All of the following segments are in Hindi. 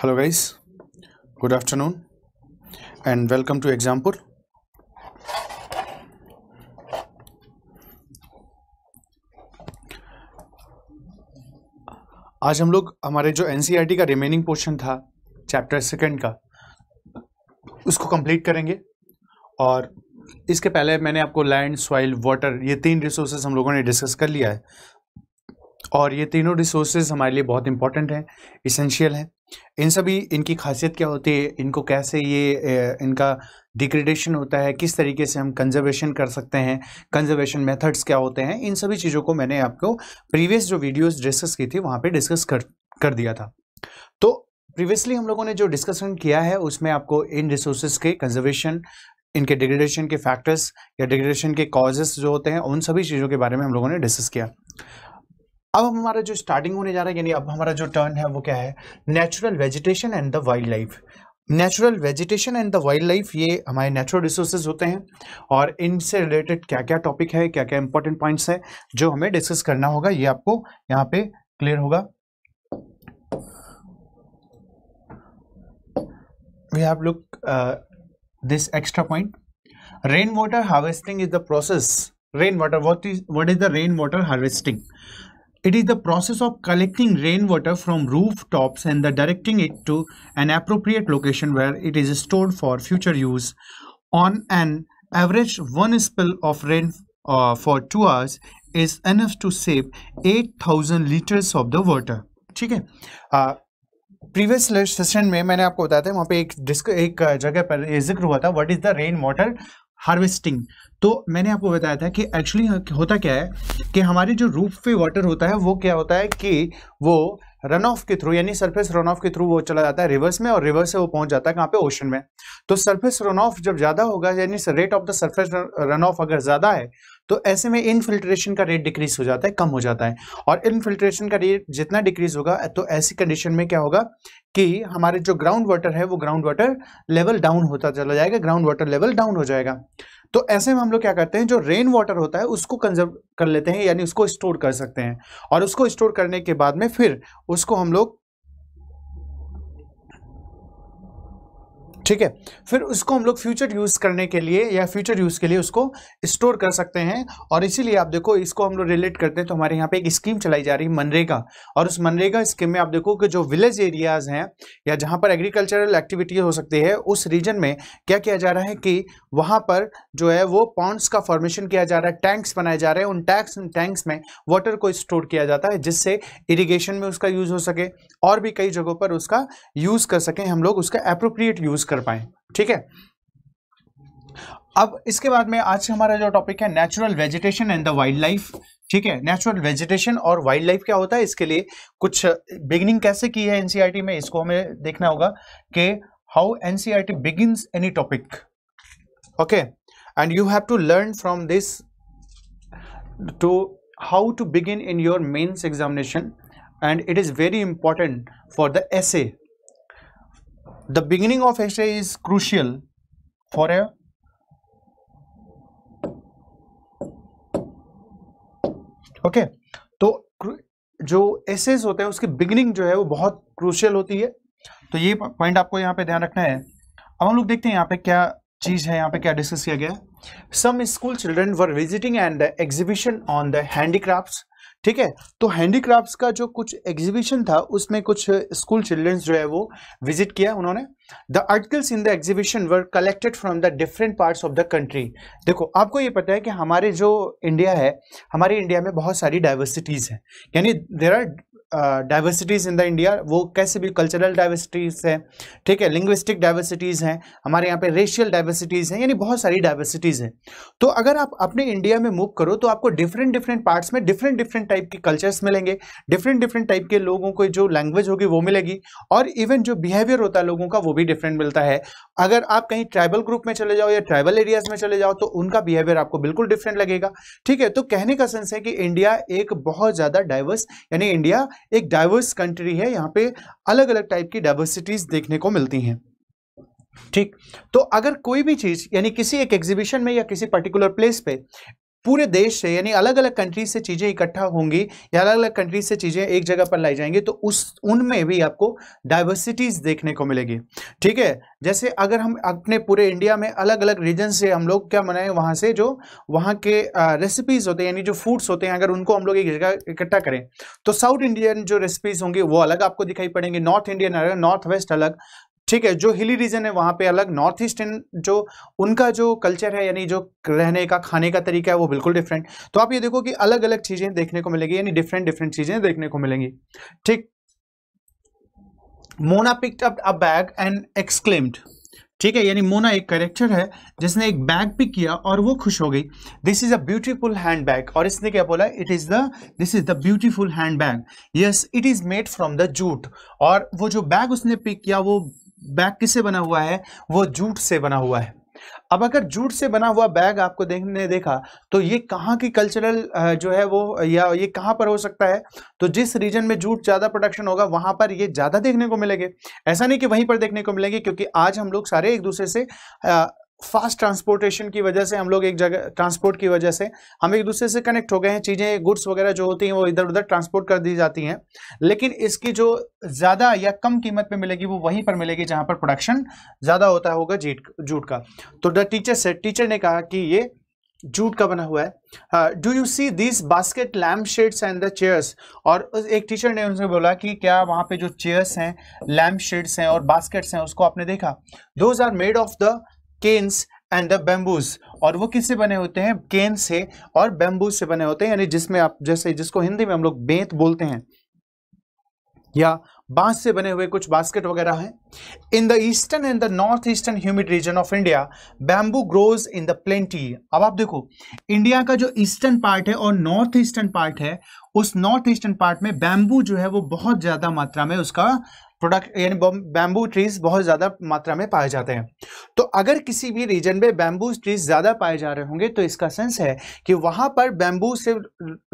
hello guys good afternoon and welcome to example आज हम लोग हमारे जो एन e का रिमेनिंग पोर्शन था चैप्टर सेकंड का उसको कंप्लीट करेंगे और इसके पहले मैंने आपको लैंड सॉइल वाटर ये तीन रिसोर्सेज हम लोगों ने डिस्कस कर लिया है और ये तीनों रिसोर्सेज हमारे लिए बहुत इंपॉर्टेंट हैं इसेंशियल हैं इन सभी इनकी खासियत क्या होती है इनको कैसे ये इनका डिग्रेडेशन होता है किस तरीके से हम कंजर्वेशन कर सकते हैं कंजर्वेशन मेथड्स क्या होते हैं इन सभी चीज़ों को मैंने आपको प्रीवियस जो वीडियोस डिस्कस की थी वहाँ पे डिस्कस कर कर दिया था तो प्रीवियसली हम लोगों ने जो डिस्कशन किया है उसमें आपको इन रिसोर्सेज के कंजर्वेशन इनके डिग्रेडेशन के फैक्टर्स या डिग्रेडेशन के कॉजेस जो होते हैं उन सभी चीज़ों के बारे में हम लोगों ने डिस्कस किया अब हमारा जो स्टार्टिंग होने जा रहा है यानी अब हमारा जो टर्न है वो क्या है natural vegetation and the wild wildlife natural vegetation and the wild life ये हमारे नेचुरल रिसोर्सेज होते हैं और इनसे रिलेटेड क्या क्या टॉपिक है क्या क्या इंपॉर्टेंट पॉइंट्स है जो हमें डिस्कस करना होगा ये आपको यहाँ पे क्लियर होगा look this extra point rain water harvesting is the process rain water what is is is the rain water harvesting It is the process of collecting rainwater from rooftops and the directing it to an appropriate location where it is stored for future use. On an average, one spill of rain uh, for 2 hours is enough to save 8000 liters of the water. ठीक है प्रीवियस uh, सेशन में मैंने आपको बताया था वहाँ पे एक डिस्क एक uh, जगह पर जिक्र हुआ था what is the rain water harvesting तो मैंने आपको बताया था कि एक्चुअली होता क्या है कि हमारे जो रूफ पे वाटर होता है वो क्या होता है कि वो रन ऑफ के थ्रू यानी सरफेस रन ऑफ के थ्रू वो चला जाता है रिवर्स में और रिवर्स से वो पहुंच जाता है कहाँ पे ओशन में तो सरफेस रन ऑफ जब ज़्यादा होगा यानी rate of the surface runoff अगर ज़्यादा है तो ऐसे में इनफिल्ट्रेशन का रेट डिक्रीज हो जाता है कम हो जाता है और इनफिल्ट्रेशन का रेट जितना डिक्रीज होगा तो ऐसी कंडीशन में क्या होगा कि हमारे जो ग्राउंड वाटर है वो ग्राउंड वाटर लेवल डाउन होता चला जाएगा ग्राउंड वाटर लेवल डाउन हो जाएगा तो ऐसे में हम लोग क्या करते हैं जो रेन वाटर होता है उसको कंजर्व कर लेते हैं यानी उसको स्टोर कर सकते हैं और उसको स्टोर करने के बाद में फिर उसको हम लोग ठीक है फिर उसको हम लोग फ्यूचर यूज़ करने के लिए या फ्यूचर यूज़ के लिए उसको स्टोर कर सकते हैं और इसीलिए आप देखो इसको हम लोग रिलेट करते हैं तो हमारे यहाँ पे एक स्कीम चलाई जा रही है मनरेगा और उस मनरेगा स्कीम में आप देखो कि जो विलेज एरियाज़ हैं या जहाँ पर एग्रीकल्चरल एक्टिविटी हो सकती है उस रीजन में क्या किया जा रहा है कि वहाँ पर जो है वो पॉन्ड्स का फॉर्मेशन किया जा रहा है टैंक्स बनाए जा रहे हैं उन टैंक्स टैंक्स में वाटर को स्टोर किया जाता है जिससे इरीगेशन में उसका यूज़ हो सके और भी कई जगहों पर उसका यूज़ कर सकें हम लोग उसका अप्रोप्रिएट यूज़ कर पाए ठीक है अब इसके बाद में आज हमारा जो टॉपिक है natural vegetation and the wild wildlife ठीक है नेचुरल वेजिटेशन और वाइल्ड लाइफ क्या होता है इसके लिए कुछ बिगिनिंग कैसे की है एनसीईआरटी e में इसको हमें देखना होगा कि how NCERT begins any topic okay and you have to learn from this to how to begin in your mains examination and it is very important for the essay the beginning of essay is crucial for a okay okay, तो जो एसेज होते हैं उसकी बिगिनिंग जो है वो बहुत क्रूशियल होती है तो ये पॉइंट आपको यहाँ पे ध्यान रखना है अब हम लोग देखते हैं यहाँ पे क्या चीज़ है यहाँ पे क्या डिस्कस किया गया some school children were visiting and exhibition on the handicrafts ठीक है तो हैंडीक्राफ्ट्स का जो कुछ एग्जीबिशन था उसमें कुछ स्कूल चिल्ड्रंस जो है वो विजिट किया उन्होंने the articles in the exhibition were collected from the different parts of the country देखो आपको ये पता है कि हमारे जो इंडिया है हमारे इंडिया में बहुत सारी डाइवर्सिटीज़ हैं यानी there are diversities in the India वो कैसे भी कल्चरल डाइवर्सिटीज़ है ठीक है लिंग्विस्टिक डाइवर्सिटीज़ हैं हमारे यहाँ पे रेशियल डाइवर्सिटीज़ हैं यानी बहुत सारी डाइवर्सिटीज़ हैं तो अगर आप अपने इंडिया में मूव करो तो आपको डिफरेंट डिफरेंट पार्ट्स में डिफरेंट डिफरेंट टाइप के कल्चर्स मिलेंगे डिफरेंट डिफरेंट टाइप के लोगों को जो लैंग्वेज होगी वो मिलेगी और इवन जो बिहेवियर होता है लोगों का वो भी डिफरेंट मिलता है अगर आप कहीं ट्राइबल ग्रुप में चले जाओ या ट्राइबल एरियाज में चले जाओ तो उनका बिहेवियर आपको बिल्कुल डिफरेंट लगेगा ठीक है तो कहने का सेंस है कि इंडिया एक बहुत ज़्यादा डाइवर्स यानी इंडिया एक डाइवर्स कंट्री है यहाँ पे अलग अलग टाइप की डाइवर्सिटीज़ देखने को मिलती हैं ठीक तो अगर कोई भी चीज़ यानी किसी एक एग्जीबिशन में या किसी पर्टिकुलर प्लेस पे पूरे देश से यानी अलग अलग कंट्री से चीज़ें इकट्ठा होंगी या अलग अलग कंट्री से चीज़ें एक जगह पर लाई जाएंगी तो उस उनमें भी आपको डाइवर्सिटीज़ देखने को मिलेगी ठीक है जैसे अगर हम अपने पूरे इंडिया में अलग अलग रीजन से हम लोग क्या मनाएं वहाँ से जो वहाँ के रेसिपीज़ होते हैं यानी जो फूड्स होते हैं अगर उनको हम लोग एक जगह इकट्ठा करें तो साउथ इंडियन जो रेसिपीज़ होंगी वो अलग आपको दिखाई पड़ेंगे नॉर्थ इंडियन अलग नॉर्थ वेस्ट अलग ठीक है जो हिली रीजन है वहां पे अलग नॉर्थ ईस्टर्न जो उनका जो कल्चर है यानी जो रहने का खाने का तरीका है वो बिल्कुल डिफरेंट तो आप ये देखो कि अलग अलग चीज़ें देखने को मिलेगी यानी डिफरेंट डिफरेंट चीज़ें देखने को मिलेंगी ठीक Mona picked up a bag and exclaimed ठीक है यानी मोना एक करेक्टर है जिसने एक बैग पिक किया और वो खुश हो गई this is a beautiful handbag और इसने क्या बोला it is the this is the beautiful handbag yes it is made from the jute और वो जो बैग उसने पिक किया वो बैग किससे बना हुआ है वो जूट से बना हुआ है अब अगर जूट से बना हुआ बैग आपको देखने देखा तो ये कहाँ की कल्चरल जो है वो या ये कहाँ पर हो सकता है तो जिस रीजन में जूट ज़्यादा प्रोडक्शन होगा वहाँ पर ये ज़्यादा देखने को मिलेंगे ऐसा नहीं कि वहीं पर देखने को मिलेंगे क्योंकि आज हम लोग सारे एक दूसरे से फास्ट ट्रांसपोर्टेशन की वजह से हम लोग एक जगह ट्रांसपोर्ट की वजह से हम एक दूसरे से कनेक्ट हो गए हैं चीज़ें गुड्स वगैरह जो होती हैं वो इधर उधर ट्रांसपोर्ट कर दी जाती हैं लेकिन इसकी जो ज़्यादा या कम कीमत पे मिलेगी वो वहीं पर मिलेगी जहां पर प्रोडक्शन ज़्यादा होता होगा जीट जूट का तो द टीचर से टीचर ने कहा कि ये जूट का बना हुआ है do you see this basket lamp shades and the chairs और एक टीचर ने उनसे बोला कि क्या वहाँ पे जो चेयर्स हैं लैम्प शेड्स हैं और बास्केट्स हैं उसको आपने देखा those are made of the canes and the bamboos और वो किससे बने होते हैं केन से और बेम्बूज से बने होते हैं यानी जिसमें आप जैसे जिसको हिंदी में हम लोग बेंत बोलते हैं या बांस से बने हुए कुछ बास्केट वगैरह हैं in the eastern and the north eastern humid region of India bamboo grows in the plenty अब आप देखो इंडिया का जो ईस्टर्न पार्ट है और नॉर्थ ईस्टर्न पार्ट है उस नॉर्थ ईस्टर्न पार्ट में बैम्बू जो है वो बहुत ज़्यादा मात्रा में उसका प्रोडक्ट यानी बैम्बू ट्रीज बहुत ज़्यादा मात्रा में पाए जाते हैं तो अगर किसी भी रीजन में बैम्बू ट्रीज ज़्यादा पाए जा रहे होंगे तो इसका सेंस है कि वहाँ पर बैम्बू से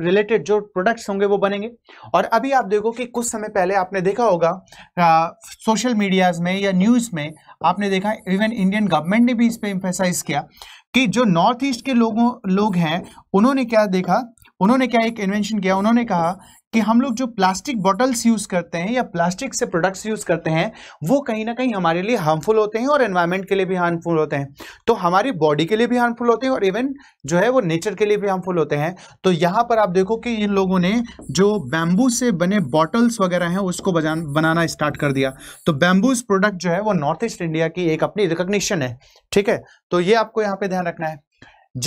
रिलेटेड जो प्रोडक्ट्स होंगे वो बनेंगे और अभी आप देखो कि कुछ समय पहले आपने देखा होगा आ, सोशल मीडियाज़ में या न्यूज़ में आपने देखा इवन इंडियन गवर्नमेंट ने भी इस पर इम्फेसाइज किया कि जो नॉर्थ ईस्ट के लोगों लोग हैं उन्होंने क्या देखा उन्होंने क्या एक इन्वेंशन किया उन्होंने कहा कि हम लोग जो प्लास्टिक बॉटल्स यूज करते हैं या प्लास्टिक से प्रोडक्ट्स यूज करते हैं वो कहीं ना कहीं हमारे लिए हार्मफुल होते हैं और एनवायरमेंट के लिए भी हार्मफुल होते हैं तो हमारी बॉडी के लिए भी हार्मफुल होते हैं और इवन जो है वो नेचर के लिए भी हार्मफुल होते हैं तो यहाँ पर आप देखो कि इन लोगों ने जो बैम्बू से बने बॉटल्स वगैरह हैं उसको बनाना स्टार्ट कर दिया तो बैम्बूज प्रोडक्ट जो है वो नॉर्थ ईस्ट इंडिया की एक अपनी रिकोगशन है ठीक है तो ये आपको यहाँ पे ध्यान रखना है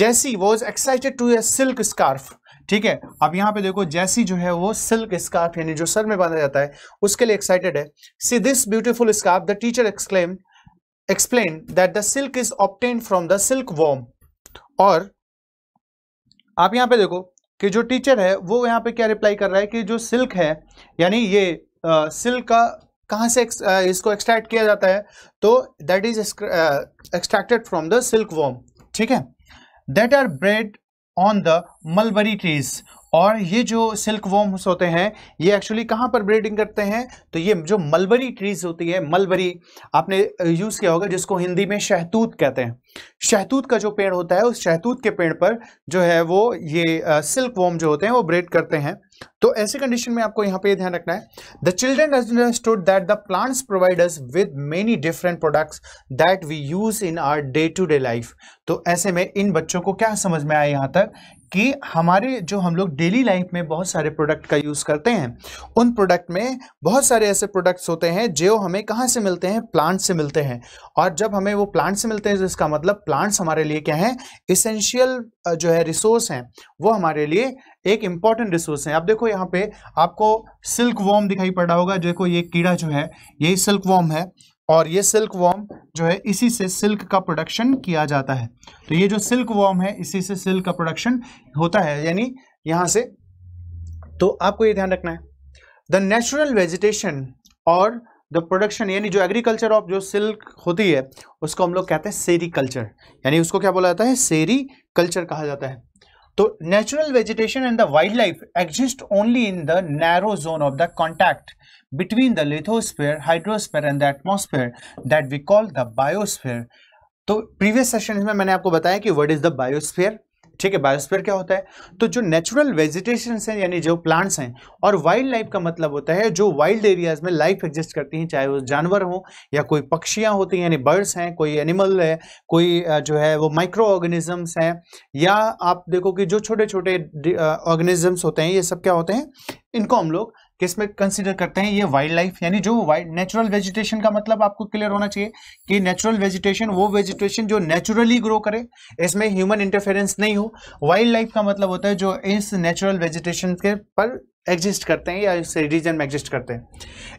Jessie was excited to a silk scarf ठीक है अब यहां पे देखो जैसी जो है वो सिल्क स्कार्फ यानी जो सर में बांधा जाता है उसके लिए एक्साइटेड है see this beautiful scarf the teacher exclaim explain that the silk is obtained from the silkworm और आप यहां पे देखो कि जो टीचर है वो यहां पे क्या रिप्लाई कर रहा है कि जो सिल्क है यानी ये आ, सिल्क का कहां से एक्स, आ, इसको एक्सट्रैक्ट किया जाता है तो that is extracted from the silkworm ठीक है that are bred on the mulberry trees और ये जो सिल्क वॉम्स होते हैं ये एक्चुअली कहाँ पर ब्रीडिंग करते हैं तो ये जो मलबरी ट्रीज होती है मलबरी आपने यूज़ uh, किया होगा जिसको हिंदी में शहतूत कहते हैं शहतूत का जो पेड़ होता है उस शहतूत के पेड़ पर जो है वो ये सिल्क uh, वॉम जो होते हैं वो ब्रेड करते हैं तो ऐसे कंडीशन में आपको यहाँ पे ध्यान रखना है the children understood that the plants provide with many different products that we use in our day to day life तो ऐसे में इन बच्चों को क्या समझ में आया यहाँ तक कि हमारे जो हम लोग डेली लाइफ में बहुत सारे प्रोडक्ट का यूज़ करते हैं उन प्रोडक्ट में बहुत सारे ऐसे प्रोडक्ट्स होते हैं जो हमें कहाँ से मिलते हैं प्लांट से मिलते हैं और जब हमें वो प्लांट से मिलते हैं तो इसका मतलब प्लांट्स हमारे लिए क्या है इसेंशियल जो है रिसोर्स हैं वो हमारे लिए एक इम्पॉर्टेंट रिसोर्स है अब देखो यहाँ पे आपको सिल्क वॉम दिखाई पड़ रहा होगा देखो ये कीड़ा जो है यही सिल्क वॉम है और ये सिल्क वॉर्म जो है इसी से सिल्क का प्रोडक्शन किया जाता है तो ये जो सिल्क वॉम है इसी से सिल्क का प्रोडक्शन होता है यानी यहां से तो आपको ये ध्यान रखना है द नेचुरल वेजिटेशन और द प्रोडक्शन यानी जो एग्रीकल्चर ऑफ जो सिल्क होती है उसको हम लोग कहते हैं सेरी कल्चर यानी उसको क्या बोला जाता है सेरी कल्चर कहा जाता है तो natural vegetation and the wild wildlife exist only in the narrow zone of the contact between the lithosphere hydrosphere and the atmosphere that we call the biosphere तो प्रीवियस सेशन में मैंने आपको बताया कि वट इज द बायोस्फेयर ठीक है बायोस्फीयर क्या होता है तो जो नेचुरल वेजिटेशन हैं यानी जो प्लांट्स हैं और वाइल्ड लाइफ का मतलब होता है जो वाइल्ड एरियाज में लाइफ एग्जिस्ट करती हैं चाहे वो जानवर हो या कोई पक्षियां होती हैं यानी बर्ड्स हैं कोई एनिमल है कोई जो है वो माइक्रो ऑर्गेनिजम्स हैं या आप देखो कि जो छोटे छोटे ऑर्गेनिजम्स होते हैं ये सब क्या होते हैं इनको हम लोग किस में कंसिडर करते हैं ये वाइल्ड लाइफ यानी जो वाइल्ड नेचुरल वेजिटेशन का मतलब आपको क्लियर होना चाहिए कि नेचुरल वेजिटेशन वो वेजिटेशन जो नेचुरली ग्रो करे इसमें ह्यूमन इंटरफेरेंस नहीं हो वाइल्ड लाइफ का मतलब होता है जो इस नेचुरल वेजिटेशन के पर एग्जिस्ट करते हैं या इस रीजन में एग्जिस्ट करते हैं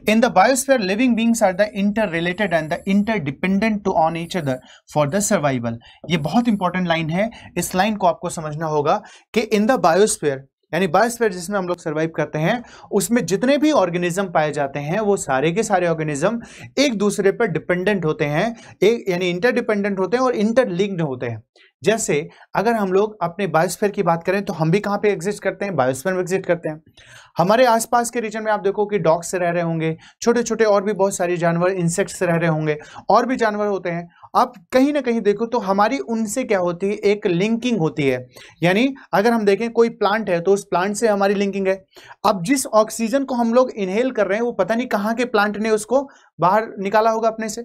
in the biosphere living beings are the interrelated and the interdependent to on each other for the survival ये बहुत इंपॉर्टेंट लाइन है इस लाइन को आपको समझना होगा कि इन द बायोस्फेयर यानी बायोस्फेयर जिसमें हम लोग सर्वाइव करते हैं उसमें जितने भी ऑर्गेनिज्म पाए जाते हैं वो सारे के सारे ऑर्गेनिज्म एक दूसरे पर डिपेंडेंट होते हैं एक यानी इंटरडिपेंडेंट होते हैं और इंटरलिंक्ड होते हैं जैसे अगर हम लोग अपने बायोस्फेयर की बात करें तो हम भी कहाँ पे एग्जिस्ट करते हैं बायोस्फेयर में एग्जिस्ट करते हैं हमारे आसपास के रीजन में आप देखो कि डॉग्स रह रहे होंगे छोटे छोटे और भी बहुत सारे जानवर इंसेक्ट्स रह रहे होंगे और भी जानवर होते हैं अब कहीं ना कहीं देखो तो हमारी उनसे क्या होती है एक लिंकिंग होती है यानी अगर हम देखें कोई प्लांट है तो उस प्लांट से हमारी लिंकिंग है अब जिस ऑक्सीजन को हम लोग इनहेल कर रहे हैं वो पता नहीं कहाँ के प्लांट ने उसको बाहर निकाला होगा अपने से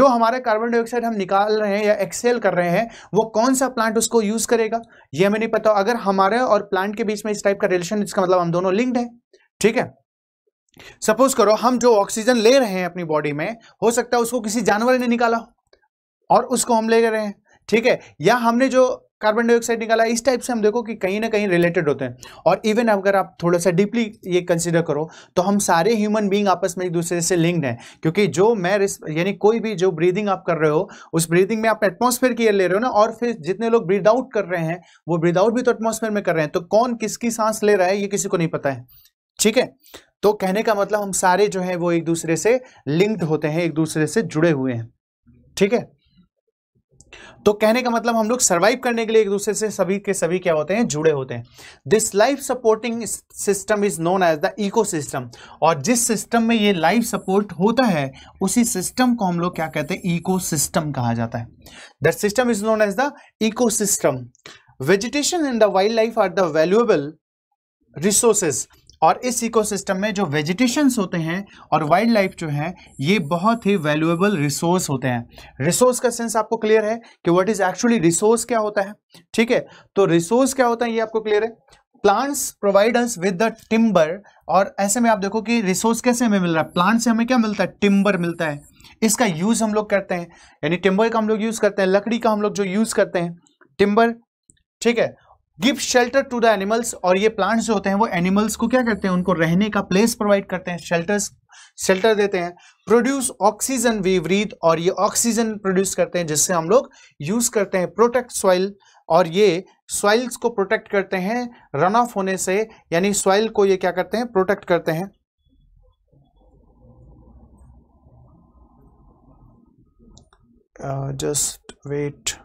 जो हमारा कार्बन डाइऑक्साइड हम निकाल रहे हैं या एक्सेल कर रहे हैं वो कौन सा प्लांट उसको यूज़ करेगा ये हमें नहीं पता अगर हमारे और प्लांट के बीच में इस टाइप का रिलेशन इसका मतलब हम दोनों लिंक्ड है ठीक है सपोज करो हम जो ऑक्सीजन ले रहे हैं अपनी बॉडी में हो सकता है उसको किसी जानवर ने निकाला हो और उसको हम ले रहे हैं ठीक है या हमने जो कार्बन डाइऑक्साइड निकाला इस टाइप से हम देखो कि कहीं ना कहीं रिलेटेड होते हैं और इवन अगर आप थोड़ा सा डीपली ये कंसिडर करो तो हम सारे ह्यूमन बीइंग आपस में एक दूसरे से लिंक्ड हैं क्योंकि जो मैं यानी कोई भी जो ब्रीदिंग आप कर रहे हो उस ब्रीदिंग में आप एटमॉस्फेयर की एयर ले रहे हो ना और फिर जितने लोग ब्रीद आउट कर रहे हैं वो ब्रीद आउट भी तो एटमोसफेयर में कर रहे हैं तो कौन किसकी सांस ले रहा है ये किसी को नहीं पता है ठीक है तो कहने का मतलब हम सारे जो है वो एक दूसरे से लिंक्ड होते हैं एक दूसरे से जुड़े हुए हैं ठीक है तो कहने का मतलब हम लोग सर्वाइव करने के लिए एक दूसरे से सभी के सभी क्या होते हैं जुड़े होते हैं this life supporting system is known as the ecosystem और जिस सिस्टम में ये लाइफ सपोर्ट होता है उसी सिस्टम को हम लोग क्या कहते हैं इको सिस्टम कहा जाता है the system is known as the ecosystem vegetation and the wild wildlife are the valuable resources और इस इकोसिस्टम में जो वेजिटेशंस होते हैं और वाइल्ड लाइफ जो है ये बहुत ही वैल्यूएबल रिसोर्स होते हैं रिसोर्स का सेंस आपको क्लियर है कि व्हाट इज एक्चुअली रिसोर्स क्या होता है ठीक है तो रिसोर्स क्या होता है ये आपको क्लियर है plants provide us with the timber और ऐसे में आप देखो कि रिसोर्स कैसे हमें मिल रहा है प्लांट से हमें क्या मिलता है टिम्बर मिलता है इसका यूज़ हम लोग करते हैं यानी टिम्बर का हम लोग यूज़ करते हैं लकड़ी का हम लोग जो यूज़ करते हैं टिम्बर ठीक है give shelter to the animals और ये प्लांट्स जो होते हैं वो एनिमल्स को क्या करते हैं उनको रहने का प्लेस प्रोवाइड करते हैं शेल्टर्स शेल्टर देते हैं प्रोड्यूस ऑक्सीजन वी ब्रीथ और ये ऑक्सीजन प्रोड्यूस करते हैं जिससे हम लोग यूज करते हैं प्रोटेक्ट सॉइल और ये सॉइल्स को प्रोटेक्ट करते हैं रन ऑफ होने से यानी सॉइल को ये क्या करते हैं प्रोटेक्ट करते हैं जस्ट uh, वेट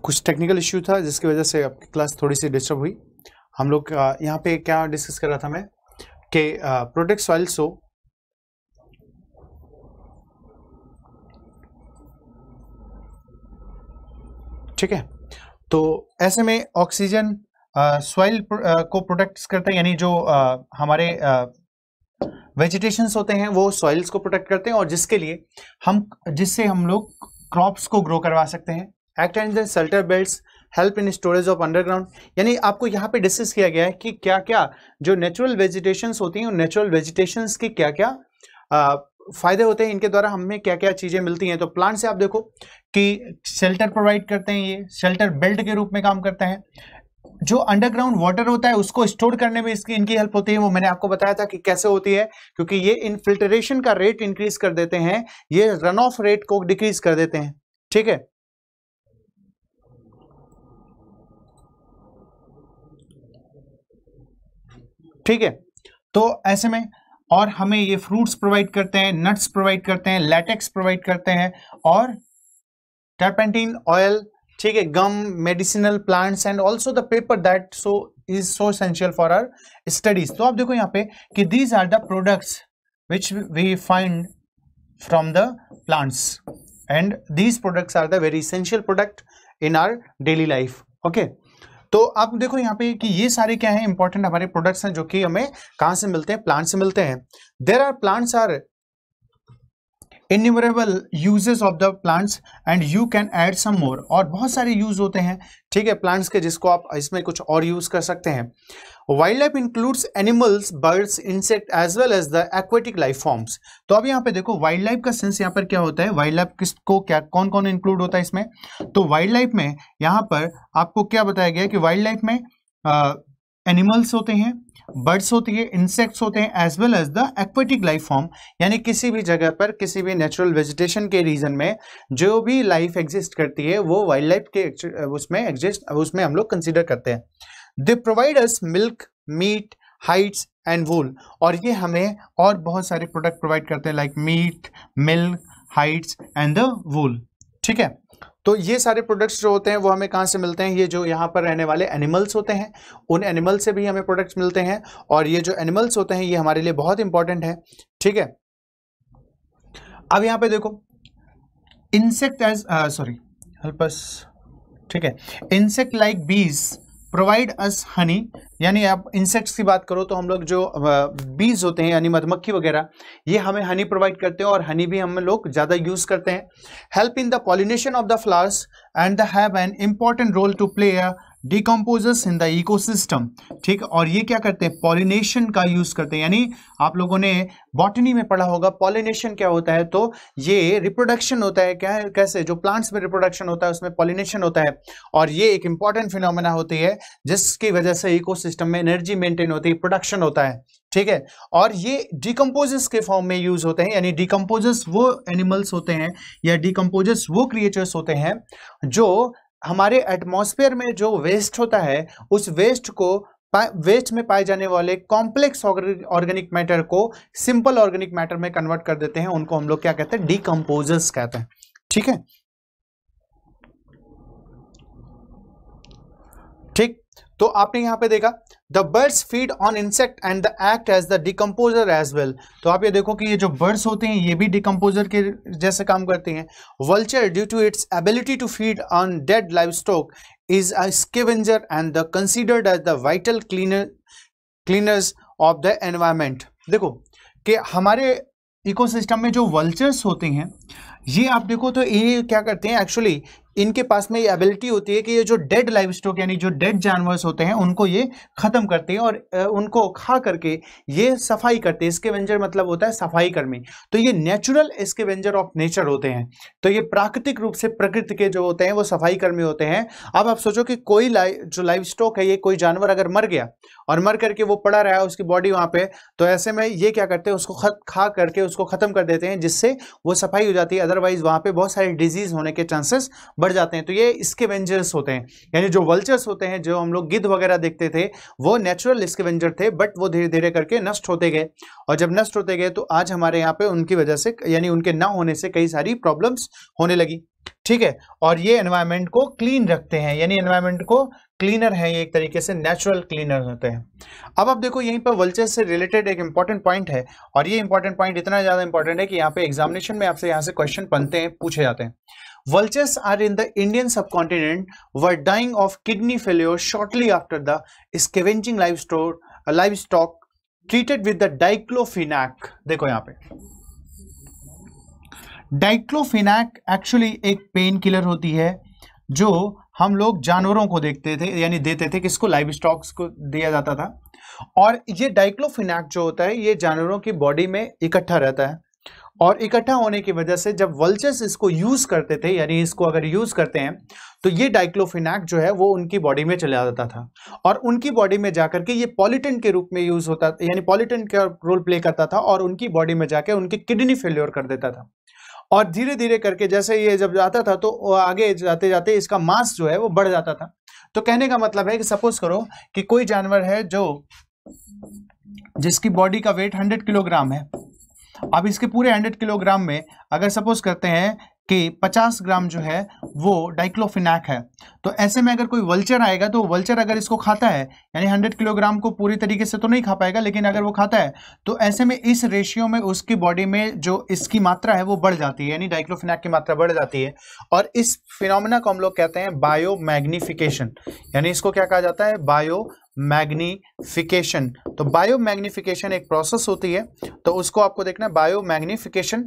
कुछ टेक्निकल इश्यू था जिसकी वजह से आपकी क्लास थोड़ी सी डिस्टर्ब हुई हम लोग यहाँ पे क्या डिस्कस कर रहा था मैं कि प्रोटेक्ट सॉइल सो ठीक है तो ऐसे में ऑक्सीजन सॉइल को प्रोटेक्ट करता है यानी जो आ, हमारे वेजिटेशंस होते हैं वो सॉइल्स को प्रोटेक्ट करते हैं और जिसके लिए हम जिससे हम लोग क्रॉप्स को ग्रो करवा सकते हैं act and shelter belt help in storage of underground यानी आपको यहाँ पे डिस्कस किया गया है कि क्या क्या जो नेचुरल वेजिटेशन होती हैं उन नेचुरल वेजिटेशन के क्या क्या आ, फायदे होते हैं इनके द्वारा हमें क्या क्या चीज़ें मिलती हैं तो प्लांट से आप देखो कि शेल्टर प्रोवाइड करते हैं ये शेल्टर बेल्ट के रूप में काम करते हैं जो अंडरग्राउंड वाटर होता है उसको स्टोर करने में इसकी इनकी हेल्प होती है वो मैंने आपको बताया था कि कैसे होती है क्योंकि ये इनफिल्ट्रेशन का रेट इंक्रीज कर देते हैं ये रन ऑफ रेट को डिक्रीज कर देते हैं ठीक है ठीक है तो ऐसे में और हमें ये फ्रूट्स प्रोवाइड करते हैं नट्स प्रोवाइड करते हैं लेटेक्स प्रोवाइड करते हैं और टर्पेंटीन ऑयल ठीक है gum medicinal plants and also the paper that so is so essential for our studies तो आप देखो यहाँ पे कि these are the products which we find from the plants and these products are the very essential product in our daily life okay तो आप देखो यहाँ पे कि ये सारे क्या है इंपॉर्टेंट हमारे प्रोडक्ट्स हैं जो कि हमें कहाँ से मिलते हैं प्लांट से मिलते हैं there are plants are innumerable uses of the plants and you can add some more और बहुत सारे यूज होते हैं ठीक है प्लांट्स के जिसको आप इसमें कुछ और यूज कर सकते हैं wild life includes animals birds insect as well as the aquatic life forms तो अब यहाँ पे देखो वाइल्ड लाइफ का सेंस यहाँ पर क्या होता है वाइल्ड लाइफ किस को क्या कौन कौन इंक्लूड होता है इसमें तो वाइल्ड लाइफ में यहाँ पर आपको क्या बताया गया कि वाइल्ड लाइफ में एनिमल्स होते हैं बर्ड्स होते हैं इंसेक्ट्स होते हैं as well as the aquatic life form यानी किसी भी जगह पर किसी भी नेचुरल वेजिटेशन के रीजन में जो भी लाइफ एग्जिस्ट करती है वो वाइल्ड लाइफ के उसमें एग्जिस्ट उसमें हम लोग कंसिडर करते हैं they provide us milk meat hides and wool और ये हमें और बहुत सारे प्रोडक्ट प्रोवाइड करते हैं like meat milk hides and the wool ठीक है तो ये सारे प्रोडक्ट्स जो होते हैं वो हमें कहाँ से मिलते हैं ये जो यहाँ पर रहने वाले एनिमल्स होते हैं उन एनिमल से भी हमें प्रोडक्ट्स मिलते हैं और ये जो एनिमल्स होते हैं ये हमारे लिए बहुत इंपॉर्टेंट है ठीक है अब यहाँ पे देखो इंसेक्ट एज सॉरी हेल्पस ठीक है insect like bees provide us honey यानी आप इंसेक्ट्स की बात करो तो हम लोग जो बीज होते हैं यानी मधुमक्खी वगैरह ये हमें हनी प्रोवाइड करते हैं और हनी भी हम लोग ज़्यादा यूज़ करते हैं help in the pollination of the flowers and the have an important role to play a decomposers in the ecosystem ठीक और ये क्या करते हैं पॉलिनेशन का यूज करते हैं यानी आप लोगों ने बॉटनी में पढ़ा होगा पॉलिनेशन क्या होता है तो ये रिप्रोडक्शन होता है क्या कैसे जो प्लांट्स में रिप्रोडक्शन होता है उसमें पॉलिनेशन होता है और ये एक इंपॉर्टेंट फिनोमेना होती है जिसकी वजह से सिस्टम में एनर्जी मेंटेन होती है प्रोडक्शन होता है ठीक है और ये डिकम्पोजर्स के फॉर्म में यूज होते हैं यानी डिकम्पोजर्स वो एनिमल्स होते हैं या डिकम्पोजर्स वो क्रिएचर्स होते हैं जो हमारे एटमॉस्फेयर में जो वेस्ट होता है उस वेस्ट को वेस्ट में पाए जाने वाले कॉम्प्लेक्स ऑर्गेनिक मैटर को सिंपल ऑर्गेनिक मैटर में कन्वर्ट कर देते हैं उनको हम लोग क्या कहते हैं डीकम्पोजर्स कहते हैं ठीक है तो आपने यहाँ पे देखा the birds feed on insect and the act as the decomposer as well तो आप ये देखो कि ये जो बर्ड्स होते हैं ये भी डिकम्पोजर के जैसे काम करते हैं vulture due to its ability to feed on dead livestock is a scavenger and the considered as the vital cleaner cleaners of the environment देखो कि हमारे इकोसिस्टम में जो वल्चर्स होते हैं ये आप देखो तो ये क्या करते हैं एक्चुअली इनके पास में ये एबिलिटी होती है कि ये जो डेड लाइफ स्टॉक यानी जो डेड जानवर्स होते हैं उनको ये ख़त्म करते हैं और उनको खा करके ये सफाई करते हैं इसके वेंजर मतलब होता है सफाई कर्मी तो ये नेचुरल इसके वेंजर ऑफ नेचर होते हैं तो ये प्राकृतिक रूप से प्रकृति के जो होते हैं वो सफाई कर्मी होते हैं अब आप सोचो कि कोई लाइ जो लाइव स्टॉक है ये कोई जानवर अगर मर गया और मर करके वो पड़ा रहा है उसकी बॉडी वहाँ पे तो ऐसे में ये क्या करते हैं उसको खा करके उसको ख़त्म कर देते हैं जिससे वो सफाई हो जाती है अदरवाइज वहाँ पर बहुत सारे डिजीज़ होने के चांसेस बढ़ बढ़ जाते हैं तो ये स्केवेंजर्स होते हैं यानी जो वल्चर्स होते हैं जो हम लोग गिद्ध वगैरह देखते थे वो नेचुरल स्केवेंजर थे बट वो धीरे धीरे करके नष्ट होते गए और जब नष्ट होते गए तो आज हमारे यहाँ पे उनकी वजह से यानी उनके ना होने से कई सारी प्रॉब्लम्स होने लगी ठीक है और ये एनवायरमेंट को क्लीन रखते हैं यानी एनवायरमेंट को क्लीनर है ये एक तरीके से नेचुरल क्लीनर होते हैं अब आप देखो यहीं पर वल्चर से रिलेटेड एक इंपॉर्टेंट पॉइंट है और ये इंपॉर्टेंट पॉइंट इतना ज़्यादा इंपॉर्टेंट है कि यहाँ पे एग्जामिनेशन में आपसे यहाँ से क्वेश्चन बनते हैं पूछे जाते हैं Vultures are in the Indian subcontinent were dying of kidney failure shortly after the scavenging livestock, livestock treated with the diclofenac. देखो यहाँ पे डाइक्लोफिनाक एक्चुअली एक पेन किलर होती है जो हम लोग जानवरों को देखते थे यानी देते थे किसको लाइव स्टॉक्स को दिया जाता था और ये डाइक्लोफिनाक जो होता है ये जानवरों की बॉडी में इकट्ठा रहता है और इकट्ठा होने की वजह से जब वल्चर्स इसको यूज करते थे यानी इसको अगर यूज करते हैं तो ये डाइक्लोफिनैक जो है वो उनकी बॉडी में चला जाता था और उनकी बॉडी में जाकर के ये पॉलिटन के रूप में यूज होता यानी पॉलिटन का रोल प्ले करता था और उनकी बॉडी में जाकर उनकी किडनी फेल्योर कर देता था और धीरे धीरे करके जैसे ये जब जाता था तो आगे जाते जाते इसका मास जो है वो बढ़ जाता था तो कहने का मतलब है कि सपोज करो कि कोई जानवर है जो जिसकी बॉडी का वेट हंड्रेड किलोग्राम है अब इसके पूरे हंड्रेड किलोग्राम में अगर सपोज करते हैं कि 50 ग्राम जो है वो डाइक्लोफिनैक है तो ऐसे में अगर कोई वल्चर आएगा तो वल्चर अगर इसको खाता है यानी 100 किलोग्राम को पूरी तरीके से तो नहीं खा पाएगा लेकिन अगर वो खाता है तो ऐसे में इस रेशियो में उसकी बॉडी में जो इसकी मात्रा है वो बढ़ जाती है यानी डाइक्लोफिनैक की मात्रा बढ़ जाती है और इस फिनोमिना को हम लोग कहते हैं बायो यानी इसको क्या कहा जाता है बायो मैग्निफिकेशन तो बायो मैग्निफिकेशन एक प्रोसेस होती है तो उसको आपको देखना बायो मैग्निफिकेशन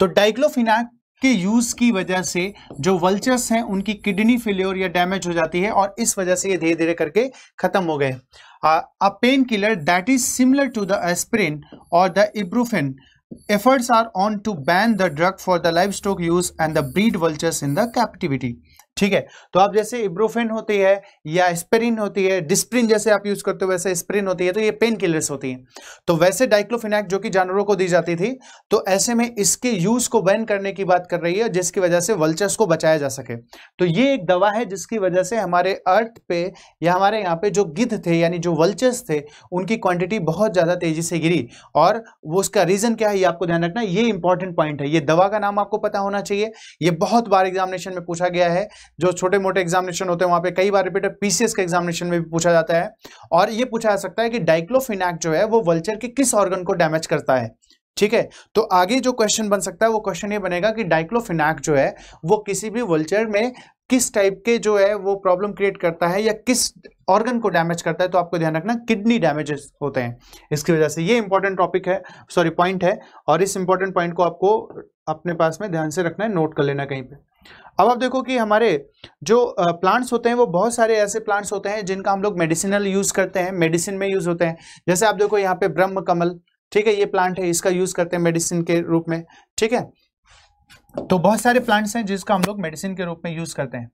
तो डाइक्लोफिना के यूज की वजह से जो वल्चर्स हैं उनकी किडनी फेल्योर या डैमेज हो जाती है और इस वजह से ये धीरे धीरे करके खत्म हो गए a painkiller that is similar to the aspirin और the ibuprofen are on to ban the drug for the the stock use and the breed vultures in the captivity ठीक है तो आप जैसे इब्रोफेन होती है या स्पेरिन होती है डिस्प्रिन जैसे आप यूज करते हो वैसे स्प्रिन होती है तो ये पेन किलर्स होती है तो वैसे डाइक्लोफिनेक जो कि जानवरों को दी जाती थी तो ऐसे में इसके यूज को बैन करने की बात कर रही है जिसकी वजह से वल्चर्स को बचाया जा सके तो ये एक दवा है जिसकी वजह से हमारे अर्थ पे या हमारे यहाँ पे जो गिद्ध थे यानी जो वल्चर्स थे उनकी क्वांटिटी बहुत ज़्यादा तेजी से गिरी और वो उसका रीज़न क्या है ये आपको ध्यान रखना ये इंपॉर्टेंट पॉइंट है ये दवा का नाम आपको पता होना चाहिए ये बहुत बार एग्जामिनेशन में पूछा गया है जो छोटे मोटे एग्जामिनेशन होते हैं वहां पे कई बार रिपीट पीसीएस के एग्जामिनेशन में भी पूछा जाता है और ये पूछा जा सकता है कि डाइक्लोफिनैक जो है वो वल्चर के किस ऑर्गन को डैमेज करता है ठीक है तो आगे जो क्वेश्चन बन सकता है वो क्वेश्चन ये बनेगा कि डाइक्लोफिनैक जो है वो किसी भी वल्चर में किस टाइप के जो है वो प्रॉब्लम क्रिएट करता है या किस ऑर्गन को डैमेज करता है तो आपको ध्यान रखना किडनी डैमेजेस होते हैं इसकी वजह से ये इंपॉर्टेंट टॉपिक है सॉरी पॉइंट है और इस इंपॉर्टेंट पॉइंट को आपको अपने पास में ध्यान से रखना है नोट कर लेना कहीं पर अब आप देखो कि हमारे जो प्लांट्स होते हैं वो बहुत सारे ऐसे प्लांट्स होते हैं जिनका हम लोग मेडिसिनल यूज़ करते हैं मेडिसिन में यूज़ होते हैं जैसे आप देखो यहाँ पे ब्रह्म कमल ठीक है ये प्लांट है इसका यूज़ करते हैं मेडिसिन के रूप में ठीक है तो बहुत सारे प्लांट्स हैं जिसका हम लोग मेडिसिन के रूप में यूज़ करते हैं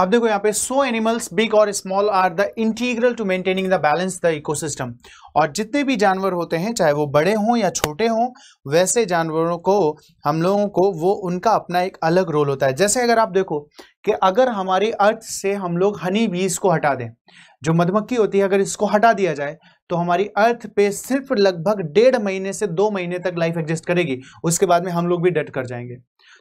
अब देखो यहाँ पे सो एनिमल्स बिग और small are the integral to maintaining the balance the ecosystem और जितने भी जानवर होते हैं चाहे वो बड़े हों या छोटे हों वैसे जानवरों को हम लोगों को वो उनका अपना एक अलग रोल होता है जैसे अगर आप देखो कि अगर हमारी अर्थ से हम लोग हनी बीज को हटा दें जो मधुमक्खी होती है अगर इसको हटा दिया जाए तो हमारी अर्थ पे सिर्फ लगभग डेढ़ महीने से दो महीने तक लाइफ एग्जिस्ट करेगी उसके बाद में हम लोग भी डेड कर जाएंगे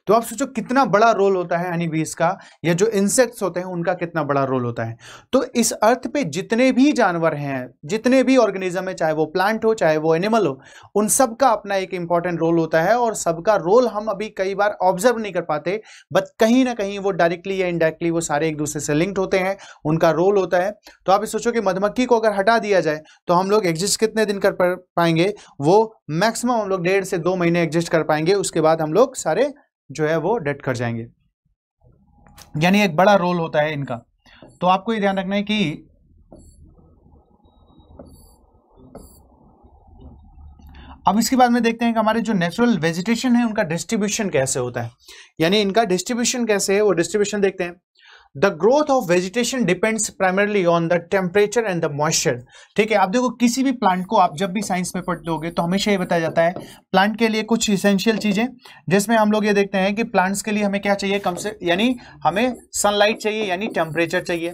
तो आप सोचो कितना बड़ा रोल होता है हनीबीज का या जो इंसेक्ट्स होते हैं उनका कितना बड़ा रोल होता है तो इस अर्थ पे जितने भी जानवर हैं जितने भी ऑर्गेनिज्म है चाहे वो प्लांट हो चाहे वो एनिमल हो उन सब का अपना एक इंपॉर्टेंट रोल होता है और सबका रोल हम अभी कई बार ऑब्जर्व नहीं कर पाते बट कहीं ना कहीं वो डायरेक्टली या इनडायरेक्टली वो सारे एक दूसरे से लिंक्ड होते हैं उनका रोल होता है तो आप सोचो कि मधुमक्खी को अगर हटा दिया जाए तो हम लोग एग्जिस्ट कितने दिन कर पाएंगे वो मैक्सिमम हम लोग डेढ़ से दो महीने एग्जिस्ट कर पाएंगे उसके बाद हम लोग सारे जो है वो डेट कर जाएंगे यानी एक बड़ा रोल होता है इनका तो आपको ये ध्यान रखना है कि अब इसके बाद में देखते हैं कि हमारे जो नेचुरल वेजिटेशन है उनका डिस्ट्रीब्यूशन कैसे होता है यानी इनका डिस्ट्रीब्यूशन कैसे है वो डिस्ट्रीब्यूशन देखते हैं the growth of vegetation depends primarily on the temperature and the moisture ठीक है आप देखो किसी भी प्लांट को आप जब भी साइंस में पढ़ते होगे तो हमेशा ये बताया जाता है प्लांट के लिए कुछ इसेंशियल चीज़ें जिसमें हम लोग ये देखते हैं कि प्लांट्स के लिए हमें क्या चाहिए कम से यानी हमें सनलाइट चाहिए यानी टेम्परेचर चाहिए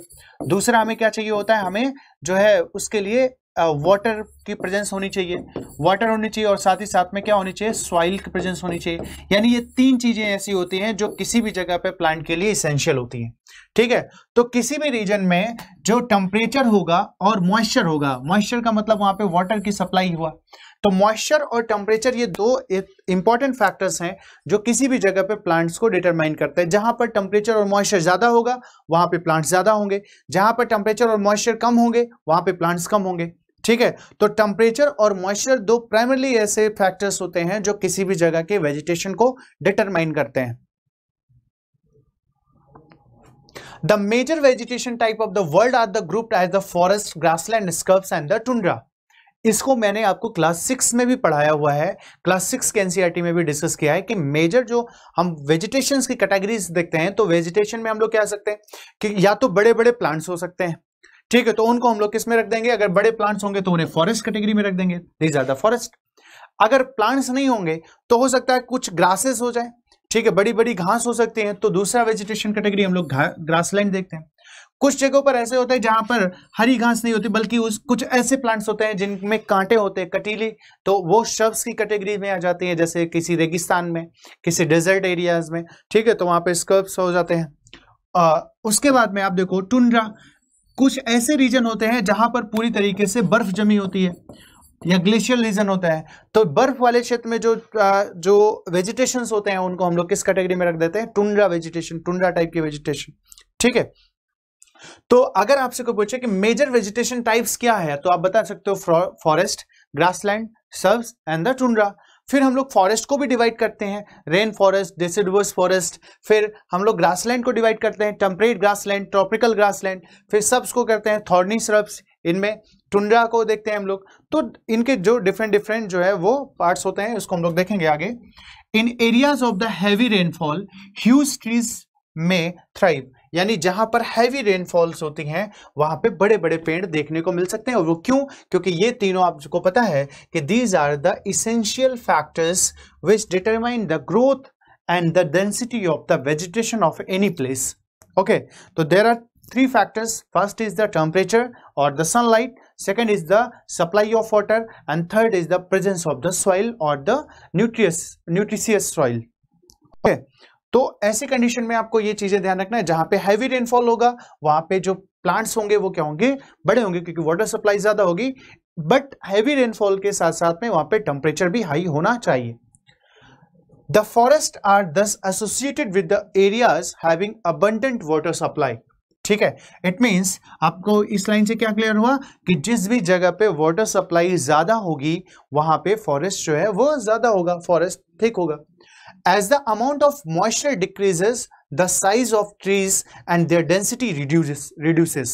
दूसरा हमें क्या चाहिए होता है हमें जो है उसके लिए वाटर की प्रेजेंस होनी चाहिए वाटर होनी चाहिए और साथ ही साथ में क्या होनी चाहिए सॉइल की प्रेजेंस होनी चाहिए यानी ये तीन चीज़ें ऐसी होती हैं जो किसी भी जगह पे प्लांट के लिए इसेंशियल होती हैं ठीक है तो किसी भी रीजन में जो टेम्परेचर होगा और मॉइस्चर होगा मॉइस्चर का मतलब वहां पे वाटर की सप्लाई हुआ तो मॉइस्चर और टेम्परेचर ये दो इंपॉर्टेंट फैक्टर्स हैं जो किसी भी जगह पे प्लांट्स को डिटरमाइन करते हैं जहां पर टेम्परेचर और मॉइस्चर ज़्यादा होगा वहां पे प्लांट्स ज़्यादा होंगे जहां पर टेम्परेचर और मॉइस्चर कम होंगे वहां पे प्लांट्स कम होंगे ठीक है तो टेम्परेचर और मॉइस्चर दो प्राइमरली ऐसे फैक्टर्स होते हैं जो किसी भी जगह के वेजिटेशन को डिटरमाइन करते हैं the major vegetation type of the world are the group as the forest grassland scrubs and the tundra इसको मैंने आपको क्लास सिक्स में भी पढ़ाया हुआ है क्लास सिक्स के एनसीईआरटी e में भी डिस्कस किया है कि मेजर जो हम वेजिटेशन की कैटेगरीज देखते हैं तो वेजिटेशन में हम लोग क्या सकते हैं कि या तो बड़े बड़े प्लांट्स हो सकते हैं ठीक है तो उनको हम लोग किस में रख देंगे अगर बड़े प्लांट्स होंगे तो उन्हें फॉरेस्ट कैटेगरी में रख देंगे दीज आर द फॉरेस्ट अगर प्लांट्स नहीं होंगे तो हो सकता है कुछ ग्रासेस हो जाए ठीक है बड़ी बड़ी घास हो सकती है तो दूसरा वेजिटेशन कैटेगरी हम लोग ग्रासलैंड देखते हैं कुछ जगहों पर ऐसे होते हैं जहां पर हरी घास नहीं होती बल्कि उस कुछ ऐसे प्लांट्स होते हैं जिनमें कांटे होते हैं कटीली तो वो शब्स की कैटेगरी में आ जाती है जैसे किसी रेगिस्तान में किसी डेजर्ट एरियाज में ठीक है तो वहां पर स्कर्ब्स हो जाते हैं आ, उसके बाद में आप देखो टुंड्रा कुछ ऐसे रीजन होते हैं जहां पर पूरी तरीके से बर्फ जमी होती है या ग्लेशियल रीजन होता है तो बर्फ वाले क्षेत्र में जो जो वेजिटेशन होते हैं उनको हम लोग किस कैटेगरी में रख देते हैं टुंड्रा वेजिटेशन टुंड्रा टाइप की वेजिटेशन ठीक है तो अगर आपसे कोई पूछे कि मेजर वेजिटेशन टाइप्स क्या है तो आप बता सकते हो forest grassland scrubs and the tundra फिर हम लोग फॉरेस्ट को भी डिवाइड करते हैं रेन फॉरेस्ट डिसिडवर्स फॉरेस्ट फिर हम लोग ग्रासलैंड को डिवाइड करते हैं टेम्परेट ग्रासलैंड ट्रॉपिकल ग्रासलैंड फिर सब्स को करते हैं थॉर्नी सब्स इनमें टुंड्रा को देखते हैं हम लोग तो इनके जो डिफरेंट डिफरेंट जो है वो पार्ट्स होते हैं उसको हम लोग देखेंगे आगे in areas of the heavy rainfall huge trees में थ्राइव यानी जहां पर हैवी रेनफॉल्स होती हैं वहां पे बड़े बड़े पेड़ देखने को मिल सकते हैं और वो क्यों क्योंकि ये तीनों आपको पता है कि these are the essential factors which determine the growth and the density of the vegetation of any place okay तो there are three factors first is the temperature और the sunlight second is the supply of water and third is the presence of the soil और the nutri nutritious soil okay तो ऐसी कंडीशन में आपको ये चीजें ध्यान रखना है जहां पे हैवी रेनफॉल होगा वहां पे जो प्लांट्स होंगे वो क्या होंगे बड़े होंगे क्योंकि वाटर सप्लाई ज्यादा होगी बट हैवी रेनफॉल के साथ साथ में वहां पे टेम्परेचर भी हाई होना चाहिए the forest are thus associated with the areas having abundant water supply ठीक है इट मीन्स आपको इस लाइन से क्या क्लियर हुआ कि जिस भी जगह पे वाटर सप्लाई ज्यादा होगी वहां पे फॉरेस्ट जो है वो ज्यादा होगा फॉरेस्ट ठीक होगा As the amount of moisture decreases, the size of trees and their density reduces reduces.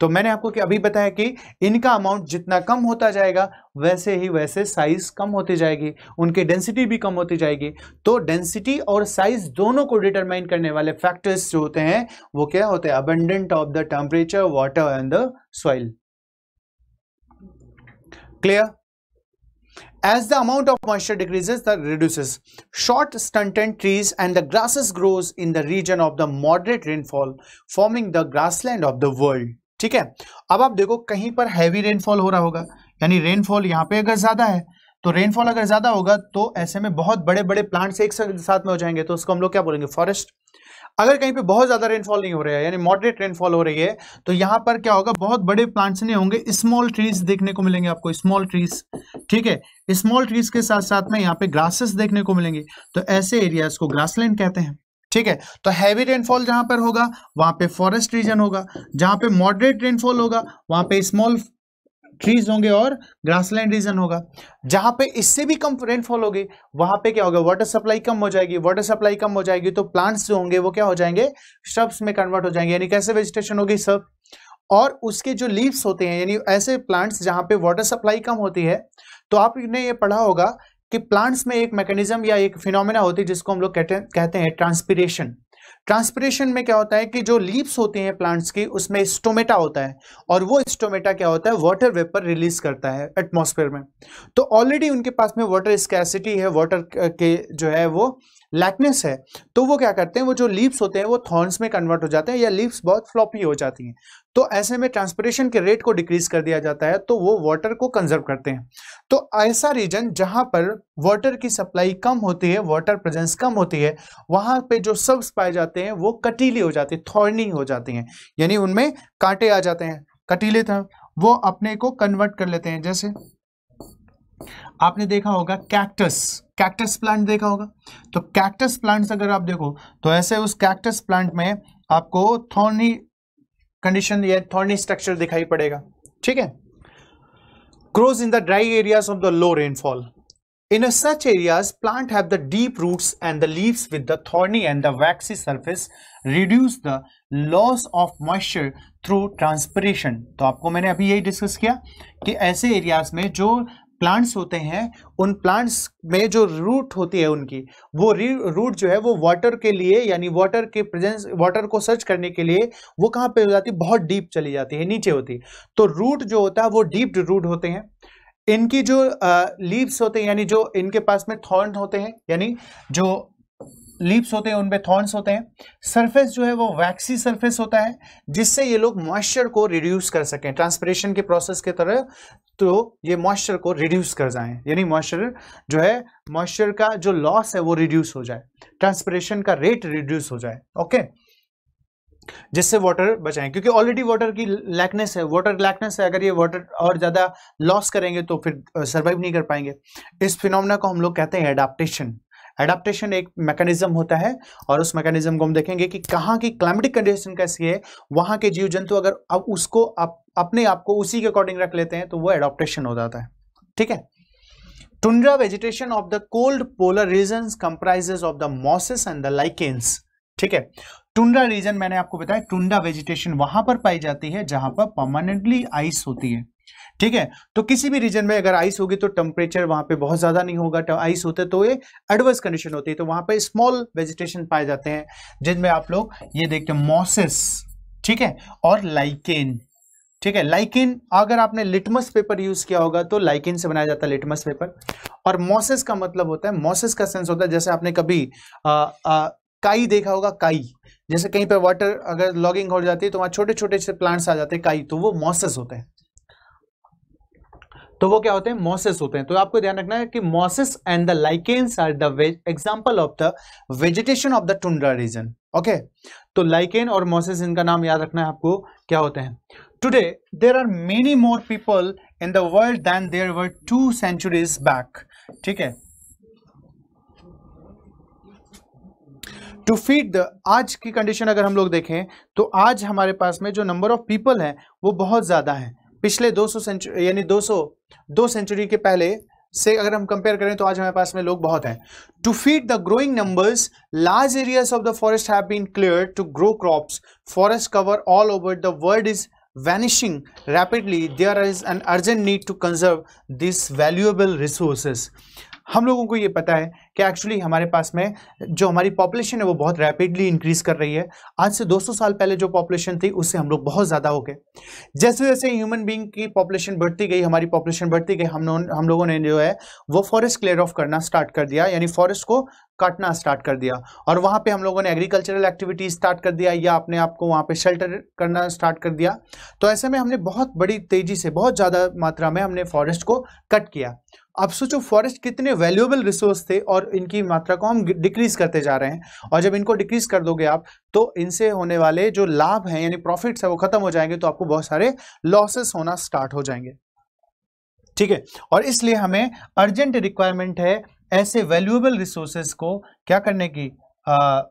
तो मैंने आपको कि अभी बताया कि इनका अमाउंट जितना कम होता जाएगा वैसे ही वैसे साइज कम होती जाएगी उनकी डेंसिटी भी कम होती जाएगी तो डेंसिटी और साइज दोनों को डिटरमाइन करने वाले फैक्टर्स जो होते हैं वो क्या होते हैं abundant of the temperature water and the soil clear As the amount of moisture decreases, the reduces. Short stunted trees and the grasses grows in the region of the moderate rainfall, forming the grassland of the world. ठीक है अब आप देखो कहीं पर हैवी रेनफॉल हो रहा होगा यानी रेनफॉल यहाँ पे अगर ज्यादा है तो रेनफॉल अगर ज्यादा होगा तो ऐसे में बहुत बड़े बड़े प्लांट्स एक साथ में हो जाएंगे तो उसको हम लोग क्या बोलेंगे फॉरेस्ट अगर कहीं पे बहुत ज़्यादा रेनफॉल नहीं हो रहा है यानी मॉडरेट रेनफॉल हो रही है तो यहां पर क्या होगा बहुत बड़े प्लांट्स नहीं होंगे स्मॉल ट्रीज देखने को मिलेंगे आपको स्मॉल ट्रीज ठीक है स्मॉल ट्रीज के साथ साथ में यहाँ पे ग्रासेस देखने को मिलेंगे तो ऐसे एरियाज को ग्रासलैंड कहते हैं ठीक है तो हैवी रेनफॉल जहां पर होगा वहां पे फॉरेस्ट रीजन होगा जहां पे मॉडरेट रेनफॉल होगा वहां पे स्मॉल ट्रीज होंगे और ग्रासलैंड रीजन होगा जहां पे इससे भी कम रेनफॉल होगी वहां पे क्या होगा वाटर सप्लाई कम हो जाएगी वाटर सप्लाई कम हो जाएगी तो प्लांट्स जो होंगे वो क्या हो जाएंगे श्रब्स में कन्वर्ट हो जाएंगे यानी कैसे वेजिटेशन होगी सब और उसके जो लीव्स होते हैं यानी ऐसे प्लांट्स जहां पे वाटर सप्लाई कम होती है तो आपने ये पढ़ा होगा कि प्लांट्स में एक मैकेनिज्म या एक फिनोमिना होती है जिसको हम लोग कहते हैं ट्रांसपीरेशन ट्रांसपरेशन में क्या होता है कि जो लीव्स होती हैं प्लांट्स की उसमें स्टोमेटा होता है और वो स्टोमेटा क्या होता है वाटर वेपर रिलीज करता है एटमॉस्फेयर में तो ऑलरेडी उनके पास में वाटर स्कैसिटी है वाटर के जो है वो लैकनेस है तो वो क्या करते हैं वो जो लीव्स होते हैं वो थॉर्न्स में कन्वर्ट हो जाते हैं या लीव्स बहुत फ्लॉपी हो जाती हैं तो ऐसे में ट्रांसपोरेशन के रेट को डिक्रीज कर दिया जाता है तो वो वाटर को कंजर्व करते हैं तो ऐसा रीजन जहां पर वाटर की सप्लाई कम होती है वाटर प्रेजेंस कम होती है वहां पे जो सब्स पाए जाते हैं होते हैं वो कटीले हो जाते हैं थॉर्निंग हो जाते हैं यानी उनमें कांटे आ जाते हैं कटीले था वो अपने को कन्वर्ट कर लेते हैं जैसे आपने देखा होगा कैक्टस कैक्टस प्लांट देखा होगा तो कैक्टस प्लांट्स अगर आप देखो तो ऐसे उस कैक्टस प्लांट में आपको थॉर्नी कंडीशन या थॉर्नी स्ट्रक्चर दिखाई पड़ेगा ठीक है grows in the dry areas of the low rainfall In a, such areas, plant have the deep roots and the leaves with the thorny and the waxy surface reduce the loss of moisture through transpiration तो आपको मैंने अभी यही डिस्कस किया कि ऐसे एरियाज में जो प्लांट्स होते हैं उन प्लांट्स में जो रूट होती है उनकी वो रूट जो है वो वाटर के लिए यानी वाटर के प्रेजेंस वाटर को सर्च करने के लिए वो कहाँ पे हो जाती है बहुत डीप चली जाती है नीचे होती है तो रूट जो होता है वो डीप रूट होते हैं इनकी जो लीव्स होते हैं यानी जो इनके पास में थॉर्न होते हैं यानी जो लीव्स होते हैं उनपे थॉर्न्स होते हैं सरफेस जो है वो वैक्सी सरफेस होता है जिससे ये लोग मॉइस्चर को रिड्यूस कर सकें ट्रांसपरेशन के प्रोसेस के तरह तो ये मॉइस्चर को रिड्यूस कर जाए यानी मॉइस्चर जो है मॉइस्चर का जो लॉस है वो रिड्यूस हो जाए ट्रांसपरेशन का रेट रिड्यूस हो जाए ओके जिससे वाटर बचाएं क्योंकि ऑलरेडी वाटर की लैकनेस है वाटर लैकनेस है अगर ये वाटर और ज़्यादा लॉस करेंगे तो फिर सर्वाइव नहीं कर पाएंगे इस फिनोमिना को हम लोग कहते हैं एडाप्टेशन एडाप्टेशन एक मैकेनिज्म होता है और उस मैकेनिज्म को हम देखेंगे कि कहाँ की क्लाइमेटिक कंडीशन कैसी है वहाँ के जीव जंतु अगर अब उसको आप अपने आप को उसी के अकॉर्डिंग रख लेते हैं तो वो एडाप्टेशन हो जाता है ठीक है tundra vegetation of the cold polar region comprises of the mosses and the lichens ठीक है टुंडा रीजन मैंने आपको बताया टुंडा वेजिटेशन वहां पर पाई जाती है जहां पर परमानेंटली आइस होती है ठीक है तो किसी भी रीजन में अगर आइस होगी तो टेम्परेचर वहां पे बहुत ज्यादा नहीं होगा आइस तो होते तो ये एडवर्स कंडीशन होती है तो वहां पे स्मॉल वेजिटेशन पाए जाते हैं जिनमें आप लोग ये देखते हैं मॉसेस ठीक है और लाइकेन ठीक है लाइकिन अगर आपने लिटमस पेपर यूज किया होगा तो लाइकिन से बनाया जाता है लिटमस पेपर और मॉसेस का मतलब होता है मॉसेस का सेंस होता है जैसे आपने कभी आ, आ, काई देखा होगा काई जैसे कहीं पे वाटर अगर लॉगिंग हो जाती है तो वहां छोटे छोटे से प्लांट्स आ जाते हैं काई तो वो मॉसेस होते हैं तो वो क्या होते हैं मॉसेस होते हैं तो आपको ध्यान रखना है कि mosses and the lichens are the example of the vegetation of the tundra region okay तो लाइकेन और मॉसेस इनका नाम याद रखना है आपको क्या होते हैं today there are many more people in the world than there were two centuries back ठीक है टू फीड द आज की कंडीशन अगर हम लोग देखें तो आज हमारे पास में जो नंबर ऑफ पीपल हैं वो बहुत ज़्यादा हैं पिछले 200 सेंचुरी यानी 200 दो सेंचुरी के पहले से अगर हम कंपेयर करें तो आज हमारे पास में लोग बहुत हैं to feed the growing numbers large areas of the forest have been clear to grow crops forest cover all over the world is vanishing rapidly there is an urgent need to conserve this valuable resources हम लोगों को ये पता है कि एक्चुअली हमारे पास में जो हमारी पॉपुलेशन है वो बहुत रैपिडली इंक्रीज कर रही है आज से 200 साल पहले जो पॉपुलेशन थी उससे हम लोग बहुत ज़्यादा हो गए जैसे जैसे ह्यूमन बींग की पॉपुलेशन बढ़ती गई हमारी पॉपुलेशन बढ़ती गई हम हम लोगों ने जो है वो फॉरेस्ट क्लियर ऑफ करना स्टार्ट कर दिया यानी फॉरेस्ट को काटना स्टार्ट कर दिया और वहाँ पे हम लोगों ने एग्रीकल्चरल एक्टिविटीज स्टार्ट कर दिया या अपने आप को वहाँ पे शेल्टर करना स्टार्ट कर दिया तो ऐसे में हमने बहुत बड़ी तेज़ी से बहुत ज़्यादा मात्रा में हमने फॉरेस्ट को कट किया आप सोचो फॉरेस्ट कितने वैल्यूएबल रिसोर्स थे और इनकी मात्रा को हम डिक्रीज करते जा रहे हैं और जब इनको डिक्रीज कर दोगे आप तो इनसे होने वाले जो लाभ हैं यानी प्रॉफिट्स है वो खत्म हो जाएंगे तो आपको बहुत सारे लॉसेस होना स्टार्ट हो जाएंगे ठीक है और इसलिए हमें अर्जेंट रिक्वायरमेंट है ऐसे वैल्यूएबल रिसोर्सेस को क्या करने की आ,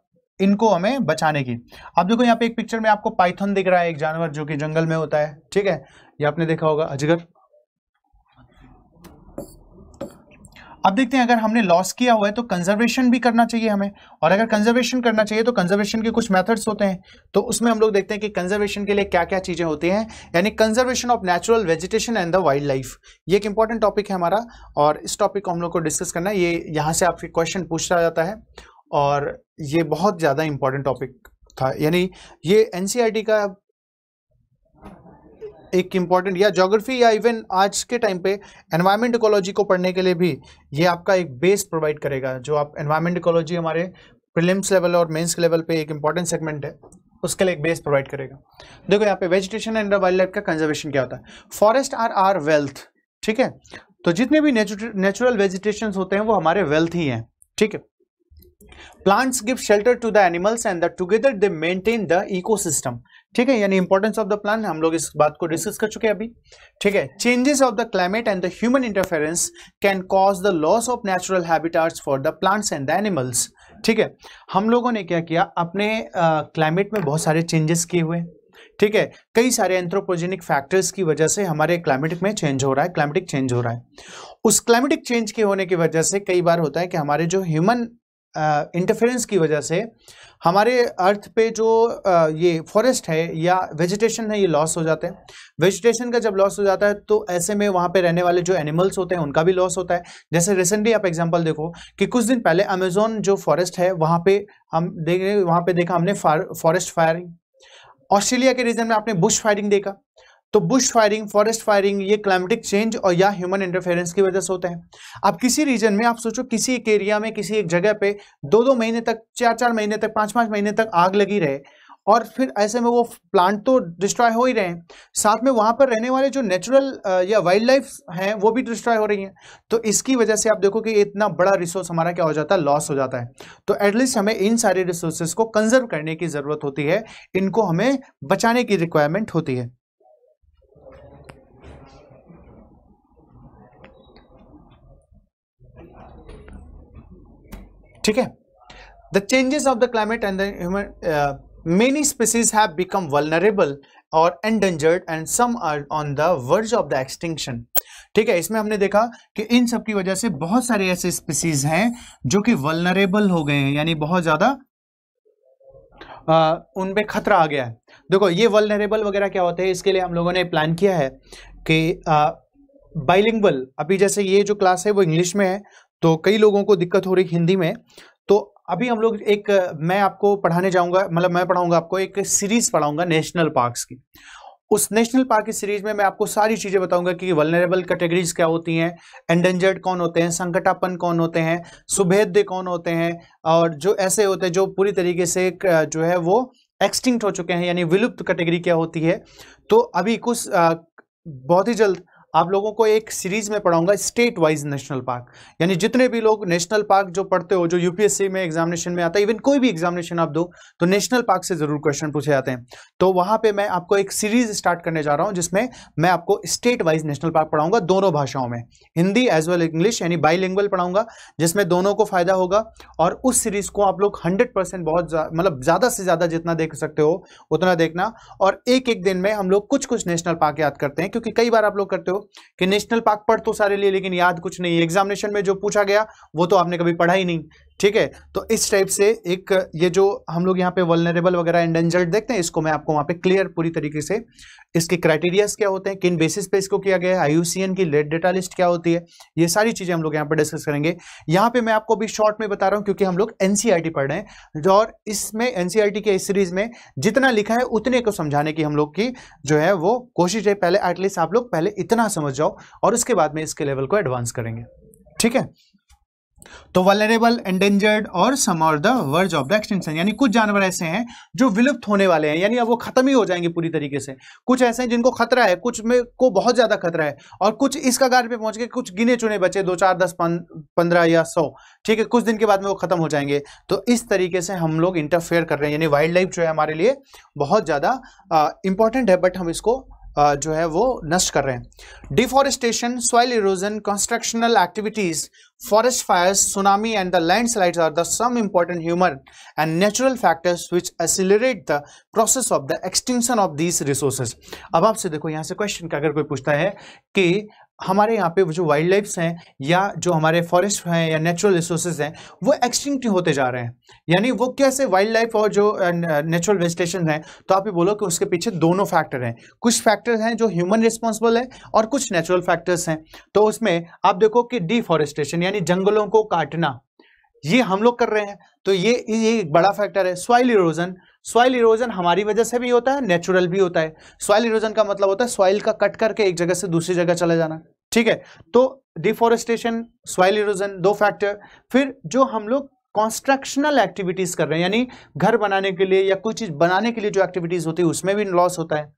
इनको हमें बचाने की आप देखो यहाँ पे एक पिक्चर में आपको पाइथन दिख रहा है एक जानवर जो कि जंगल में होता है ठीक है ये आपने देखा होगा अजगर अब देखते हैं अगर हमने लॉस किया हुआ है तो कंजर्वेशन भी करना चाहिए हमें और अगर कंजर्वेशन करना चाहिए तो कंजर्वेशन के कुछ मेथड्स होते हैं तो उसमें हम लोग देखते हैं कि कंजर्वेशन के लिए क्या क्या चीज़ें होती हैं यानी conservation of natural vegetation and the wild life ये एक इंपॉर्टेंट टॉपिक है हमारा और इस टॉपिक को हम लोग को डिस्कस करना है ये यहाँ से आपके क्वेश्चन पूछा जाता है और ये बहुत ज़्यादा इंपॉर्टेंट टॉपिक था यानी ये एन e का एक इम्पॉर्टेंट या जोग्राफी या इवन आज के टाइम पे एनवायरमेंट इकोलॉजी को पढ़ने के लिए भी ये आपका एक बेस प्रोवाइड करेगा जो आप एनवायरमेंट इकोलॉजी हमारे प्रिलिम्स लेवल और मेंस लेवल पे एक इंपॉर्टेंट सेगमेंट है उसके लिए एक बेस प्रोवाइड करेगा देखो यहाँ पे वेजिटेशन एंड वाइल्ड लाइफ का कंजर्वेशन क्या होता है फॉरेस्ट आर आर वेल्थ ठीक है तो जितने भी नेचुरल वेजिटेशन होते हैं वो हमारे वेल्थ ही हैं ठीक है plants give shelter to the animals and the together they maintain the ecosystem system ठीक है यानी इंपॉर्टेंस ऑफ द प्लान हम लोग इस बात को डिस्कस कर चुके हैं अभी ठीक है changes of the climate and the human interference can cause the loss of natural habitats for the plants and the animals ठीक है हम लोगों ने क्या किया अपने क्लाइमेट uh, में बहुत सारे चेंजेस किए हुए ठीक है कई सारे एंथ्रोपोजेनिक फैक्टर्स की वजह से हमारे क्लाइमेटिक में चेंज हो रहा है क्लाइमेटिक चेंज हो रहा है उस क्लाइमेटिक चेंज के होने की वजह से कई बार होता है कि हमारे जो ह्यूमन इंटरफेरेंस की वजह से हमारे अर्थ पे जो आ, ये फॉरेस्ट है या वेजिटेशन है ये लॉस हो जाते हैं वेजिटेशन का जब लॉस हो जाता है तो ऐसे में वहाँ पे रहने वाले जो एनिमल्स होते हैं उनका भी लॉस होता है जैसे रिसेंटली आप एग्जांपल देखो कि कुछ दिन पहले अमेजोन जो फॉरेस्ट है वहाँ पे हम देख वहाँ पे देखा हमने फॉरेस्ट फायरिंग ऑस्ट्रेलिया के रीजन में आपने बुश फायरिंग देखा तो बुश फायरिंग फॉरेस्ट फायरिंग ये क्लाइमेटिक चेंज और या ह्यूमन इंटरफेरेंस की वजह से होते हैं आप किसी रीजन में आप सोचो किसी एक एरिया में किसी एक जगह पे दो दो महीने तक चार चार महीने तक पाँच पाँच महीने तक आग लगी रहे और फिर ऐसे में वो प्लांट तो डिस्ट्रॉय हो ही रहे हैं साथ में वहाँ पर रहने वाले जो नेचुरल या वाइल्ड लाइफ हैं वो भी डिस्ट्रॉय हो रही हैं तो इसकी वजह से आप देखो कि इतना बड़ा रिसोर्स हमारा क्या हो जाता है लॉस हो जाता है तो एटलीस्ट हमें इन सारे रिसोर्सेज को कंजर्व करने की ज़रूरत होती है इनको हमें बचाने की रिक्वायरमेंट होती है ठीक है the changes of the climate and the human many species have become vulnerable और endangered and some are on the verge of the extinction ठीक है इसमें हमने देखा कि इन सब की वजह से बहुत सारे ऐसे स्पीसीज हैं जो कि वलनरेबल हो गए हैं यानी बहुत ज़्यादा uh, उनपे खतरा आ गया है देखो ये वलनरेबल वगैरह क्या होते हैं इसके लिए हम लोगों ने प्लान किया है कि बाइलिंगबल uh, अभी जैसे ये जो क्लास है वो इंग्लिश में है तो कई लोगों को दिक्कत हो रही हिंदी में तो अभी हम लोग एक मैं आपको पढ़ाने जाऊंगा मतलब मैं पढ़ाऊंगा आपको एक सीरीज पढ़ाऊंगा नेशनल पार्क्स की उस नेशनल पार्क की सीरीज में मैं आपको सारी चीज़ें बताऊंगा कि वलनरेबल कैटेगरीज क्या होती हैं एंडेंजर्ड कौन होते हैं संकटापन कौन होते हैं सुभेद्य कौन होते हैं और जो ऐसे होते हैं जो पूरी तरीके से जो है वो एक्सटिंक्ट हो चुके हैं यानी विलुप्त कैटेगरी क्या होती है तो अभी कुछ बहुत ही जल्द आप लोगों को एक सीरीज़ में पढ़ाऊंगा स्टेट वाइज नेशनल पार्क यानी जितने भी लोग नेशनल पार्क जो पढ़ते हो जो यूपीएससी में एग्जामिनेशन में आता है इवन कोई भी एग्जामिनेशन आप दो तो नेशनल पार्क से ज़रूर क्वेश्चन पूछे जाते हैं तो वहां पर मैं आपको एक सीरीज़ स्टार्ट करने जा रहा हूं जिसमें मैं आपको स्टेट वाइज नेशनल पार्क पढ़ाऊंगा दोनों भाषाओं में हिंदी एज वेल इंग्लिश यानी बाई पढ़ाऊंगा जिसमें दोनों को फ़ायदा होगा और उस सीरीज़ को आप लोग हंड्रेड बहुत मतलब ज़्यादा से ज़्यादा जितना देख सकते हो उतना देखना और एक एक दिन में हम लोग कुछ कुछ नेशनल पार्क याद करते हैं क्योंकि कई बार आप लोग करते हो कि नेशनल पार्क पढ़ तो सारे लिए लेकिन याद कुछ नहीं एग्जामिनेशन में जो पूछा गया वो तो आपने कभी पढ़ा ही नहीं ठीक है तो इस टाइप से एक ये जो हम लोग यहाँ पे वलनरेबल वगैरह इंडेंजर्ड देखते हैं इसको मैं आपको वहाँ पे क्लियर पूरी तरीके से इसके क्राइटेरियाज क्या होते हैं किन बेसिस पे इसको किया गया है आई की लेट डेटा लिस्ट क्या होती है ये सारी चीज़ें हम लोग यहाँ पर डिस्कस करेंगे यहाँ पे मैं आपको अभी शॉर्ट में बता रहा हूँ क्योंकि हम लोग एन e पढ़ रहे हैं और इसमें एन के इस सीरीज में जितना लिखा है उतने को समझाने की हम लोग की जो है वो कोशिश है पहले एटलीस्ट आप लोग पहले इतना समझ जाओ और उसके बाद में इसके लेवल को एडवांस करेंगे ठीक है तो वलरेबल एंडेंजर्ड और सम और the verge of the extension यानी कुछ जानवर ऐसे हैं जो विलुप्त होने वाले हैं यानी अब वो खत्म ही हो जाएंगे पूरी तरीके से कुछ ऐसे हैं जिनको खतरा है कुछ में को बहुत ज़्यादा खतरा है और कुछ इस कगार पे पहुंच गए कुछ गिने चुने बचे दो चार दस पंद्रह या सौ ठीक है कुछ दिन के बाद में वो खत्म हो जाएंगे तो इस तरीके से हम लोग इंटरफेयर कर रहे हैं यानी वाइल्ड लाइफ जो है हमारे लिए बहुत ज़्यादा इंपॉर्टेंट है बट हम इसको जो है वो नष्ट कर रहे हैं deforestation soil erosion constructional activities forest fires tsunami and the landslide are the some important human and natural factors which accelerate the process of the extension of these resources अब आपसे देखो यहाँ से क्वेश्चन का अगर कोई पूछता है कि हमारे यहाँ पे जो वाइल्ड लाइफ्स हैं या जो हमारे फॉरेस्ट हैं या नेचुरल रिसोर्सेज हैं वो एक्सटिंक्ट होते जा रहे हैं यानी वो कैसे वाइल्ड लाइफ और जो नेचुरल वेजिटेशन है तो आप ये बोलो कि उसके पीछे दोनों फैक्टर हैं कुछ फैक्टर्स हैं जो ह्यूमन रिस्पॉन्सिबल है और कुछ नेचुरल फैक्टर्स हैं तो उसमें आप देखो कि डिफॉरेस्टेशन यानी जंगलों को काटना ये हम लोग कर रहे हैं तो ये ये एक बड़ा फैक्टर है सॉइल इरोजन सॉइल इरोजन हमारी वजह से भी होता है नेचुरल भी होता है सॉइल इरोजन का मतलब होता है सॉइल का कट करके एक जगह से दूसरी जगह चला जाना ठीक है तो डिफोरेस्टेशन सॉइल इरोजन दो फैक्टर फिर जो हम लोग कंस्ट्रक्शनल एक्टिविटीज कर रहे हैं यानी घर बनाने के लिए या कोई चीज बनाने के लिए जो एक्टिविटीज होती है उसमें भी लॉस होता है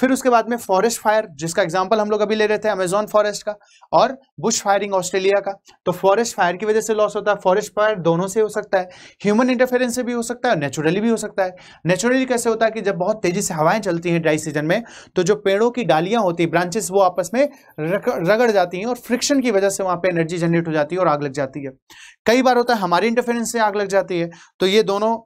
फिर उसके बाद में फॉरेस्ट फायर जिसका एग्जाम्पल हम लोग अभी ले रहे थे अमेजॉन फॉरेस्ट का और बुश फायरिंग ऑस्ट्रेलिया का तो फॉरेस्ट फायर की वजह से लॉस होता है फॉरेस्ट फायर दोनों से हो सकता है ह्यूमन इंटरफेरेंस से भी हो सकता है नेचुरली भी हो सकता है नेचुरली कैसे होता है कि जब बहुत तेजी से हवाएं चलती हैं ड्राई सीजन में तो जो पेड़ों की डालियां होती है ब्रांचेस वो आपस में रगड़ जाती हैं और फ्रिक्शन की वजह से वहां पर एनर्जी जनरेट हो जाती है और आग लग जाती है कई बार होता है हमारी इंटरफेरेंस से आग लग जाती है तो ये दोनों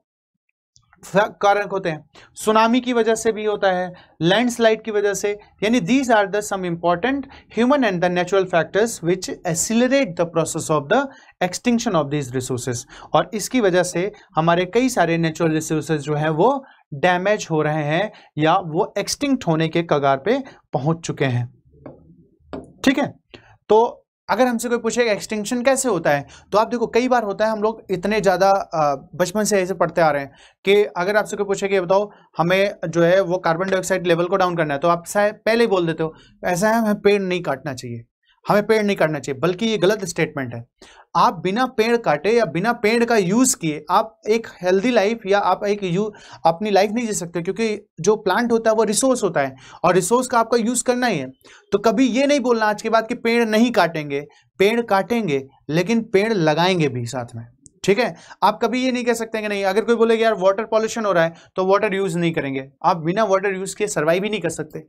कारण होते हैं सुनामी की वजह से भी होता है लैंडस्लाइड की वजह से यानी these are the some important human and the natural factors which accelerate the process of the extinction of these resources और इसकी वजह से हमारे कई सारे नेचुरल रिसोर्सेज जो हैं वो डैमेज हो रहे हैं या वो एक्सटिंक्ट होने के कगार पे पहुंच चुके हैं ठीक है तो अगर हमसे कोई पूछेगा एक्सटिंक्शन कैसे होता है तो आप देखो कई बार होता है हम लोग इतने ज़्यादा बचपन से ऐसे पढ़ते आ रहे हैं कि अगर आपसे कोई पूछे कि बताओ हमें जो है वो कार्बन डाइऑक्साइड लेवल को डाउन करना है तो आप पहले ही बोल देते हो ऐसा है हमें पेड़ नहीं काटना चाहिए हमें पेड़ नहीं काटना चाहिए बल्कि ये गलत स्टेटमेंट है आप बिना पेड़ काटे या बिना पेड़ का यूज़ किए आप एक हेल्दी लाइफ या आप एक यू अपनी लाइफ नहीं जी सकते क्योंकि जो प्लांट होता है वो रिसोर्स होता है और रिसोर्स का आपका यूज़ करना ही है तो कभी ये नहीं बोलना आज के बाद कि पेड़ नहीं काटेंगे पेड़ काटेंगे लेकिन पेड़ लगाएंगे भी साथ में ठीक है आप कभी ये नहीं कह सकते कि नहीं अगर कोई बोलेगा यार वाटर पॉल्यूशन हो रहा है तो वाटर यूज नहीं करेंगे आप बिना वाटर यूज के सर्वाइव ही नहीं कर सकते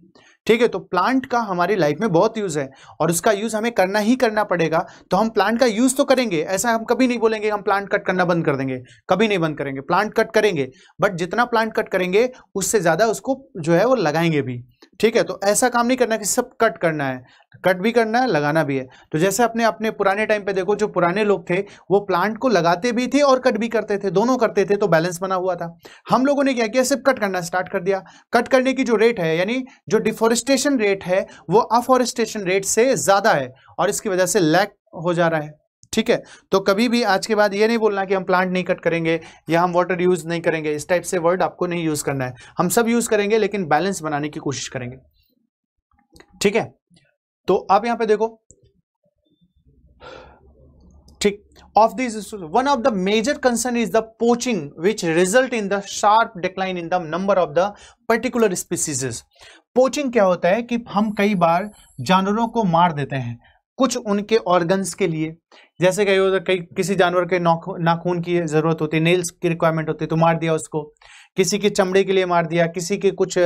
ठीक है तो प्लांट का हमारी लाइफ में बहुत यूज है और उसका यूज हमें करना ही करना पड़ेगा तो हम प्लांट का यूज तो करेंगे ऐसा हम कभी नहीं बोलेंगे हम प्लांट कट करना बंद कर देंगे कभी नहीं बंद करेंगे प्लांट कट करेंगे बट जितना प्लांट कट करेंगे उससे ज्यादा उसको जो है वो लगाएंगे भी ठीक है तो ऐसा काम नहीं करना कि सब कट करना है कट भी करना है लगाना भी है तो जैसे अपने अपने पुराने टाइम पे देखो जो पुराने लोग थे वो प्लांट को लगाते भी थे और कट भी करते थे दोनों करते थे तो बैलेंस बना हुआ था हम लोगों ने क्या किया सिर्फ कट करना स्टार्ट कर दिया कट करने की जो रेट है यानी जो डिफोरेस्टेशन रेट है वो अफॉरेस्टेशन रेट से ज़्यादा है और इसकी वजह से लैक हो जा रहा है ठीक है तो कभी भी आज के बाद ये नहीं बोलना कि हम प्लांट नहीं कट करेंगे या हम वाटर यूज़ नहीं करेंगे इस टाइप से वर्ड आपको नहीं यूज़ करना है हम सब यूज़ करेंगे लेकिन बैलेंस बनाने की कोशिश करेंगे ठीक है तो आप यहां पे देखो ठीक of this one of the major concern is the poaching which result in the sharp decline in the number of the particular species poaching क्या होता है कि हम कई बार जानवरों को मार देते हैं कुछ उनके ऑर्गन्स के लिए जैसे कहीं होता कई किसी जानवर के नाखून की ज़रूरत होती है नेल्स की रिक्वायरमेंट होती है तो मार दिया उसको किसी के चमड़े के लिए मार दिया किसी के कुछ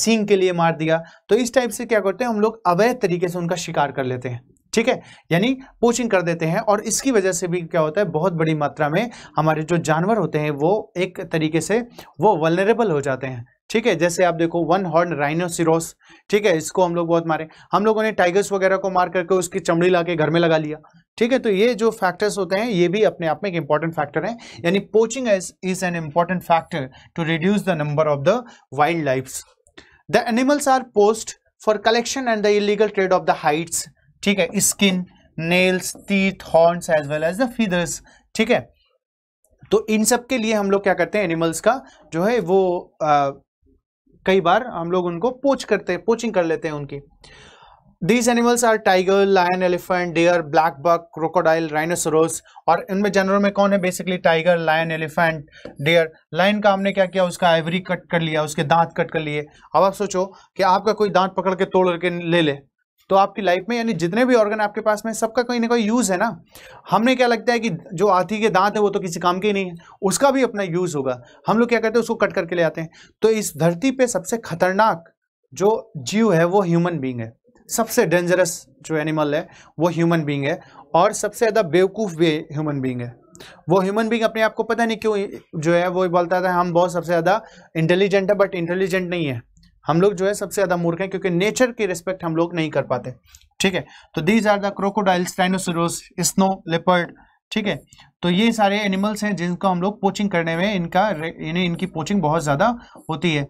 सींग के लिए मार दिया तो इस टाइप से क्या करते हैं हम लोग अवैध तरीके से उनका शिकार कर लेते हैं ठीक है यानी पोचिंग कर देते हैं और इसकी वजह से भी क्या होता है बहुत बड़ी मात्रा में हमारे जो जानवर होते हैं वो एक तरीके से वो वलनरेबल हो जाते हैं ठीक है जैसे आप देखो वन हॉर्न राइनोसिरोस ठीक है इसको हम लोग बहुत मारे हम लोगों ने टाइगर्स वगैरह को मार करके उसकी चमड़ी ला के घर में लगा लिया ठीक है तो ये जो फैक्टर्स होते हैं ये भी अपने आप में एक इंपॉर्टेंट फैक्टर है यानी poaching is an important factor to reduce the number of the wild life the animals are poached for collection and the illegal trade of the hides ठीक है skin nails teeth horns as well as the feathers ठीक है तो इन सब के लिए हम लोग क्या करते हैं एनिमल्स का जो है वो कई बार हम लोग उनको पोच करते हैं पोचिंग कर लेते हैं उनकी these animals are tiger lion elephant deer black buck crocodile rhinoceros और इनमें जनरल में कौन है basically tiger lion elephant deer lion का हमने क्या किया उसका आइवरी कट कर लिया उसके दांत कट कर लिए अब आप सोचो कि आपका कोई दांत पकड़ के तोड़ करके ले ले तो आपकी लाइफ में यानी जितने भी ऑर्गन आपके पास में सबका कहीं ना कहीं यूज़ है ना हमने क्या लगता है कि जो हाथी के दांत है वो तो किसी काम के ही नहीं है उसका भी अपना यूज़ होगा हम लोग क्या करते हैं उसको कट करके ले आते हैं तो इस धरती पे सबसे खतरनाक जो जीव है वो ह्यूमन बींग है सबसे डेंजरस जो एनिमल है वो ह्यूमन बींग है और सबसे ज़्यादा बेवकूफ़ भी ह्यूमन बींग है वो ह्यूमन बींग अपने आप को पता नहीं क्यों जो है वो बोलता था हम बहुत सबसे ज़्यादा इंटेलिजेंट है बट इंटेलिजेंट नहीं है हम लोग जो है सबसे ज़्यादा मूर्ख हैं क्योंकि नेचर की रिस्पेक्ट हम लोग नहीं कर पाते ठीक है तो these are the crocodiles dinosaurs snow leopard ठीक है तो ये सारे एनिमल्स हैं जिनको हम लोग पोचिंग करने में इनका इन्हें इनकी पोचिंग बहुत ज़्यादा होती है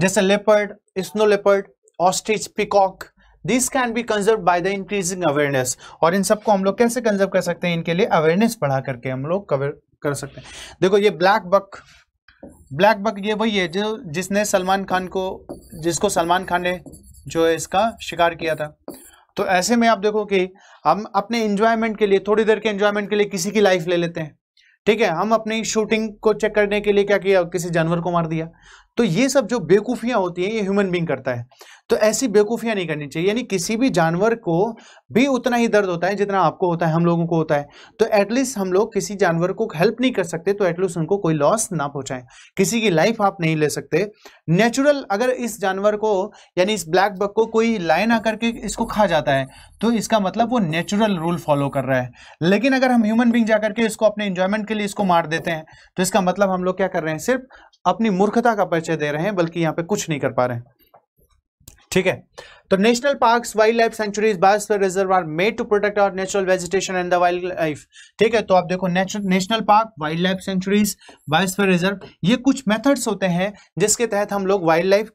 जैसे leopard snow leopard ostrich peacock this can be conserve by the increasing awareness और इन सबको हम लोग कैसे कंजर्व कर सकते हैं इनके लिए अवेयरनेस बढ़ा करके हम लोग कवर कर सकते हैं देखो ये ब्लैक बक ब्लैक बक ये वही है जो जिसने सलमान खान को जिसको सलमान खान ने जो है इसका शिकार किया था तो ऐसे में आप देखो कि हम अपने इन्जॉयमेंट के लिए थोड़ी देर के इन्जॉयमेंट के लिए किसी की लाइफ ले लेते हैं ठीक है हम अपनी शूटिंग को चेक करने के लिए क्या किया किसी जानवर को मार दिया तो ये सब जो बेवकूफ़ियाँ होती हैं ये ह्यूमन बींग करता है तो ऐसी बेवकूफ़ियाँ नहीं करनी चाहिए यानी किसी भी जानवर को भी उतना ही दर्द होता है जितना आपको होता है हम लोगों को होता है तो एटलीस्ट हम लोग किसी जानवर को हेल्प नहीं कर सकते तो एटलीस्ट उनको कोई लॉस ना पहुंचाए किसी की लाइफ आप नहीं ले सकते नेचुरल अगर इस जानवर को यानी इस ब्लैक बक को कोई लाइन आ करके इसको खा जाता है तो इसका मतलब वो नेचुरल रूल फॉलो कर रहा है लेकिन अगर हम ह्यूमन बींग जाकर के इसको अपने इंजॉयमेंट के लिए इसको मार देते हैं तो इसका मतलब हम लोग क्या कर रहे हैं सिर्फ अपनी मूर्खता का परिचय दे रहे हैं बल्कि यहाँ पे कुछ नहीं कर पा रहे ठीक है तो national parks wildlife sanctuaries biosphere reserve are made to protect our natural vegetation and the wild wildlife ठीक है तो आप देखो national park wildlife sanctuaries biosphere reserve ये कुछ मेथड्स होते हैं जिसके तहत हम लोग वाइल्ड लाइफ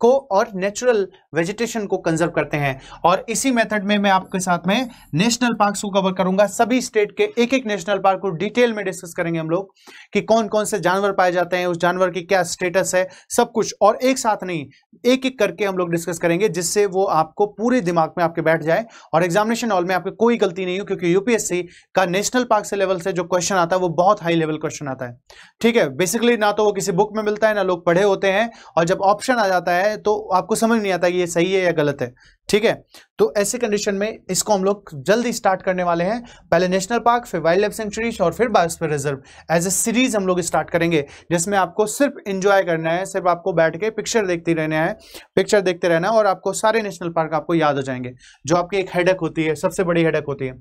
को और नेचुरल वेजिटेशन को कंजर्व करते हैं और इसी मेथड में मैं आपके साथ में नेशनल पार्क्स को कवर करूंगा सभी स्टेट के एक एक नेशनल पार्क को डिटेल में डिस्कस करेंगे हम लोग कि कौन कौन से जानवर पाए जाते हैं उस जानवर की क्या स्टेटस है सब कुछ और एक साथ नहीं एक एक करके हम लोग डिस्कस करेंगे जिससे वो आपको पूरे दिमाग में आपके बैठ जाए और एग्जामिनेशन हॉल में आपकी कोई गलती नहीं हो क्योंकि यूपीएससी का नेशनल पार्क से लेवल से जो क्वेश्चन आता है वो बहुत हाई लेवल क्वेश्चन आता है ठीक है बेसिकली ना तो वो किसी बुक में मिलता है ना लोग पढ़े होते हैं और जब ऑप्शन आ जाता है तो आपको समझ नहीं आता कि सही है या गलत है ठीक है तो ऐसे कंडीशन में इसको हम लोग जल्दी स्टार्ट करने वाले हैं पहले नेशनल पार्क फिर वाइल्ड लाइफ सेंचुरी और फिर biosphere reserve as a series हम लोग स्टार्ट करेंगे जिसमें आपको सिर्फ एंजॉय करना है सिर्फ आपको बैठ के पिक्चर देखते रहना है पिक्चर देखते रहना और आपको सारे नेशनल पार्क आपको याद हो जाएंगे जो आपकी एक हेडक होती है सबसे बड़ी हेडक होती है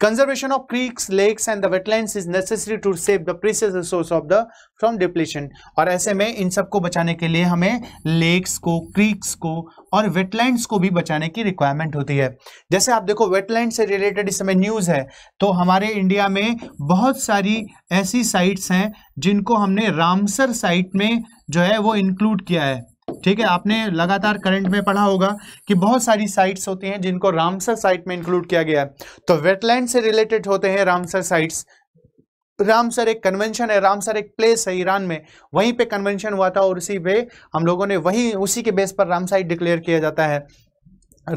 conservation of creeks lakes and the wetland is necessary to save the precious resource of the from depletion और ऐसे में इन सबको बचाने के लिए हमें लेक्स को क्रीक्स को और में वेटलैंड्स को भी बचाने की रिक्वायरमेंट होती है जैसे आप देखो वेटलैंड से रिलेटेड इस समय न्यूज़ है तो हमारे इंडिया में बहुत सारी ऐसी साइट्स हैं जिनको हमने रामसर साइट में जो है वो इंक्लूड किया है ठीक है आपने लगातार करंट में पढ़ा होगा कि बहुत सारी साइट्स होती हैं जिनको रामसर साइट में इंक्लूड किया गया है तो वेटलैंड से रिलेटेड होते हैं रामसर साइट्स रामसर एक कन्वेंशन है रामसर एक प्लेस है ईरान में वहीं पे कन्वेंशन हुआ था और उसी पे हम लोगों ने वहीं उसी के बेस पर राम साइड डिक्लेयर किया जाता है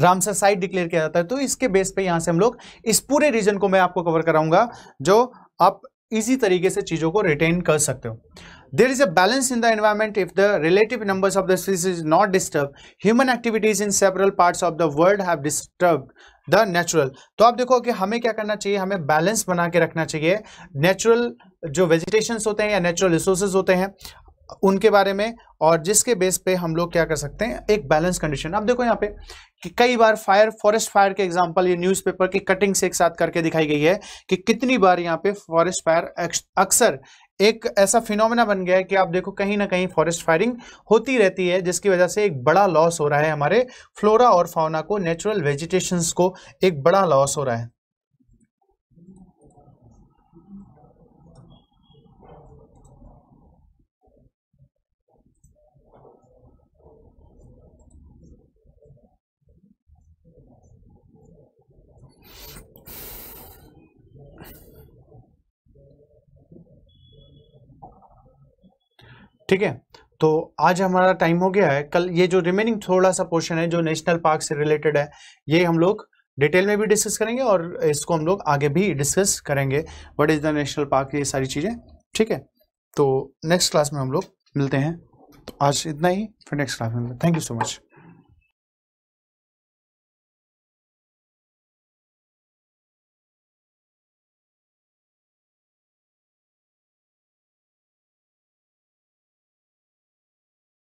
रामसर साइट डिक्लेयर किया जाता है तो इसके बेस पे यहाँ से हम लोग इस पूरे रीजन को मैं आपको कवर कराऊंगा जो आप इजी तरीके से चीज़ों को रिटेन कर सकते हो there is a balance in the environment if the relative number of the species is not disturb human activities in several part of the world है द नेचुरल तो आप देखो कि हमें क्या करना चाहिए हमें बैलेंस बना के रखना चाहिए नेचुरल जो वेजिटेशंस होते हैं या नेचुरल रिसोर्सेज होते हैं उनके बारे में और जिसके बेस पे हम लोग क्या कर सकते हैं एक बैलेंस कंडीशन आप देखो यहाँ पे कि कई बार फायर फॉरेस्ट फायर के एग्जांपल ये न्यूज़पेपर की कटिंग से एक साथ करके दिखाई गई है कि कितनी बार यहाँ पे फॉरेस्ट फायर अक्सर एक ऐसा फिनोमेना बन गया है कि आप देखो कहीं ना कहीं फॉरेस्ट फायरिंग होती रहती है जिसकी वजह से एक बड़ा लॉस हो रहा है हमारे फ्लोरा और फाउना को नेचुरल वेजिटेशंस को एक बड़ा लॉस हो रहा है ठीक है तो आज हमारा टाइम हो गया है कल ये जो रिमेनिंग थोड़ा सा पोर्शन है जो नेशनल पार्क से रिलेटेड है ये हम लोग डिटेल में भी डिस्कस करेंगे और इसको हम लोग आगे भी डिस्कस करेंगे what is the national park ये सारी चीज़ें ठीक है तो नेक्स्ट क्लास में हम लोग मिलते हैं तो आज इतना ही फिर नेक्स्ट क्लास में थैंक यू सो मच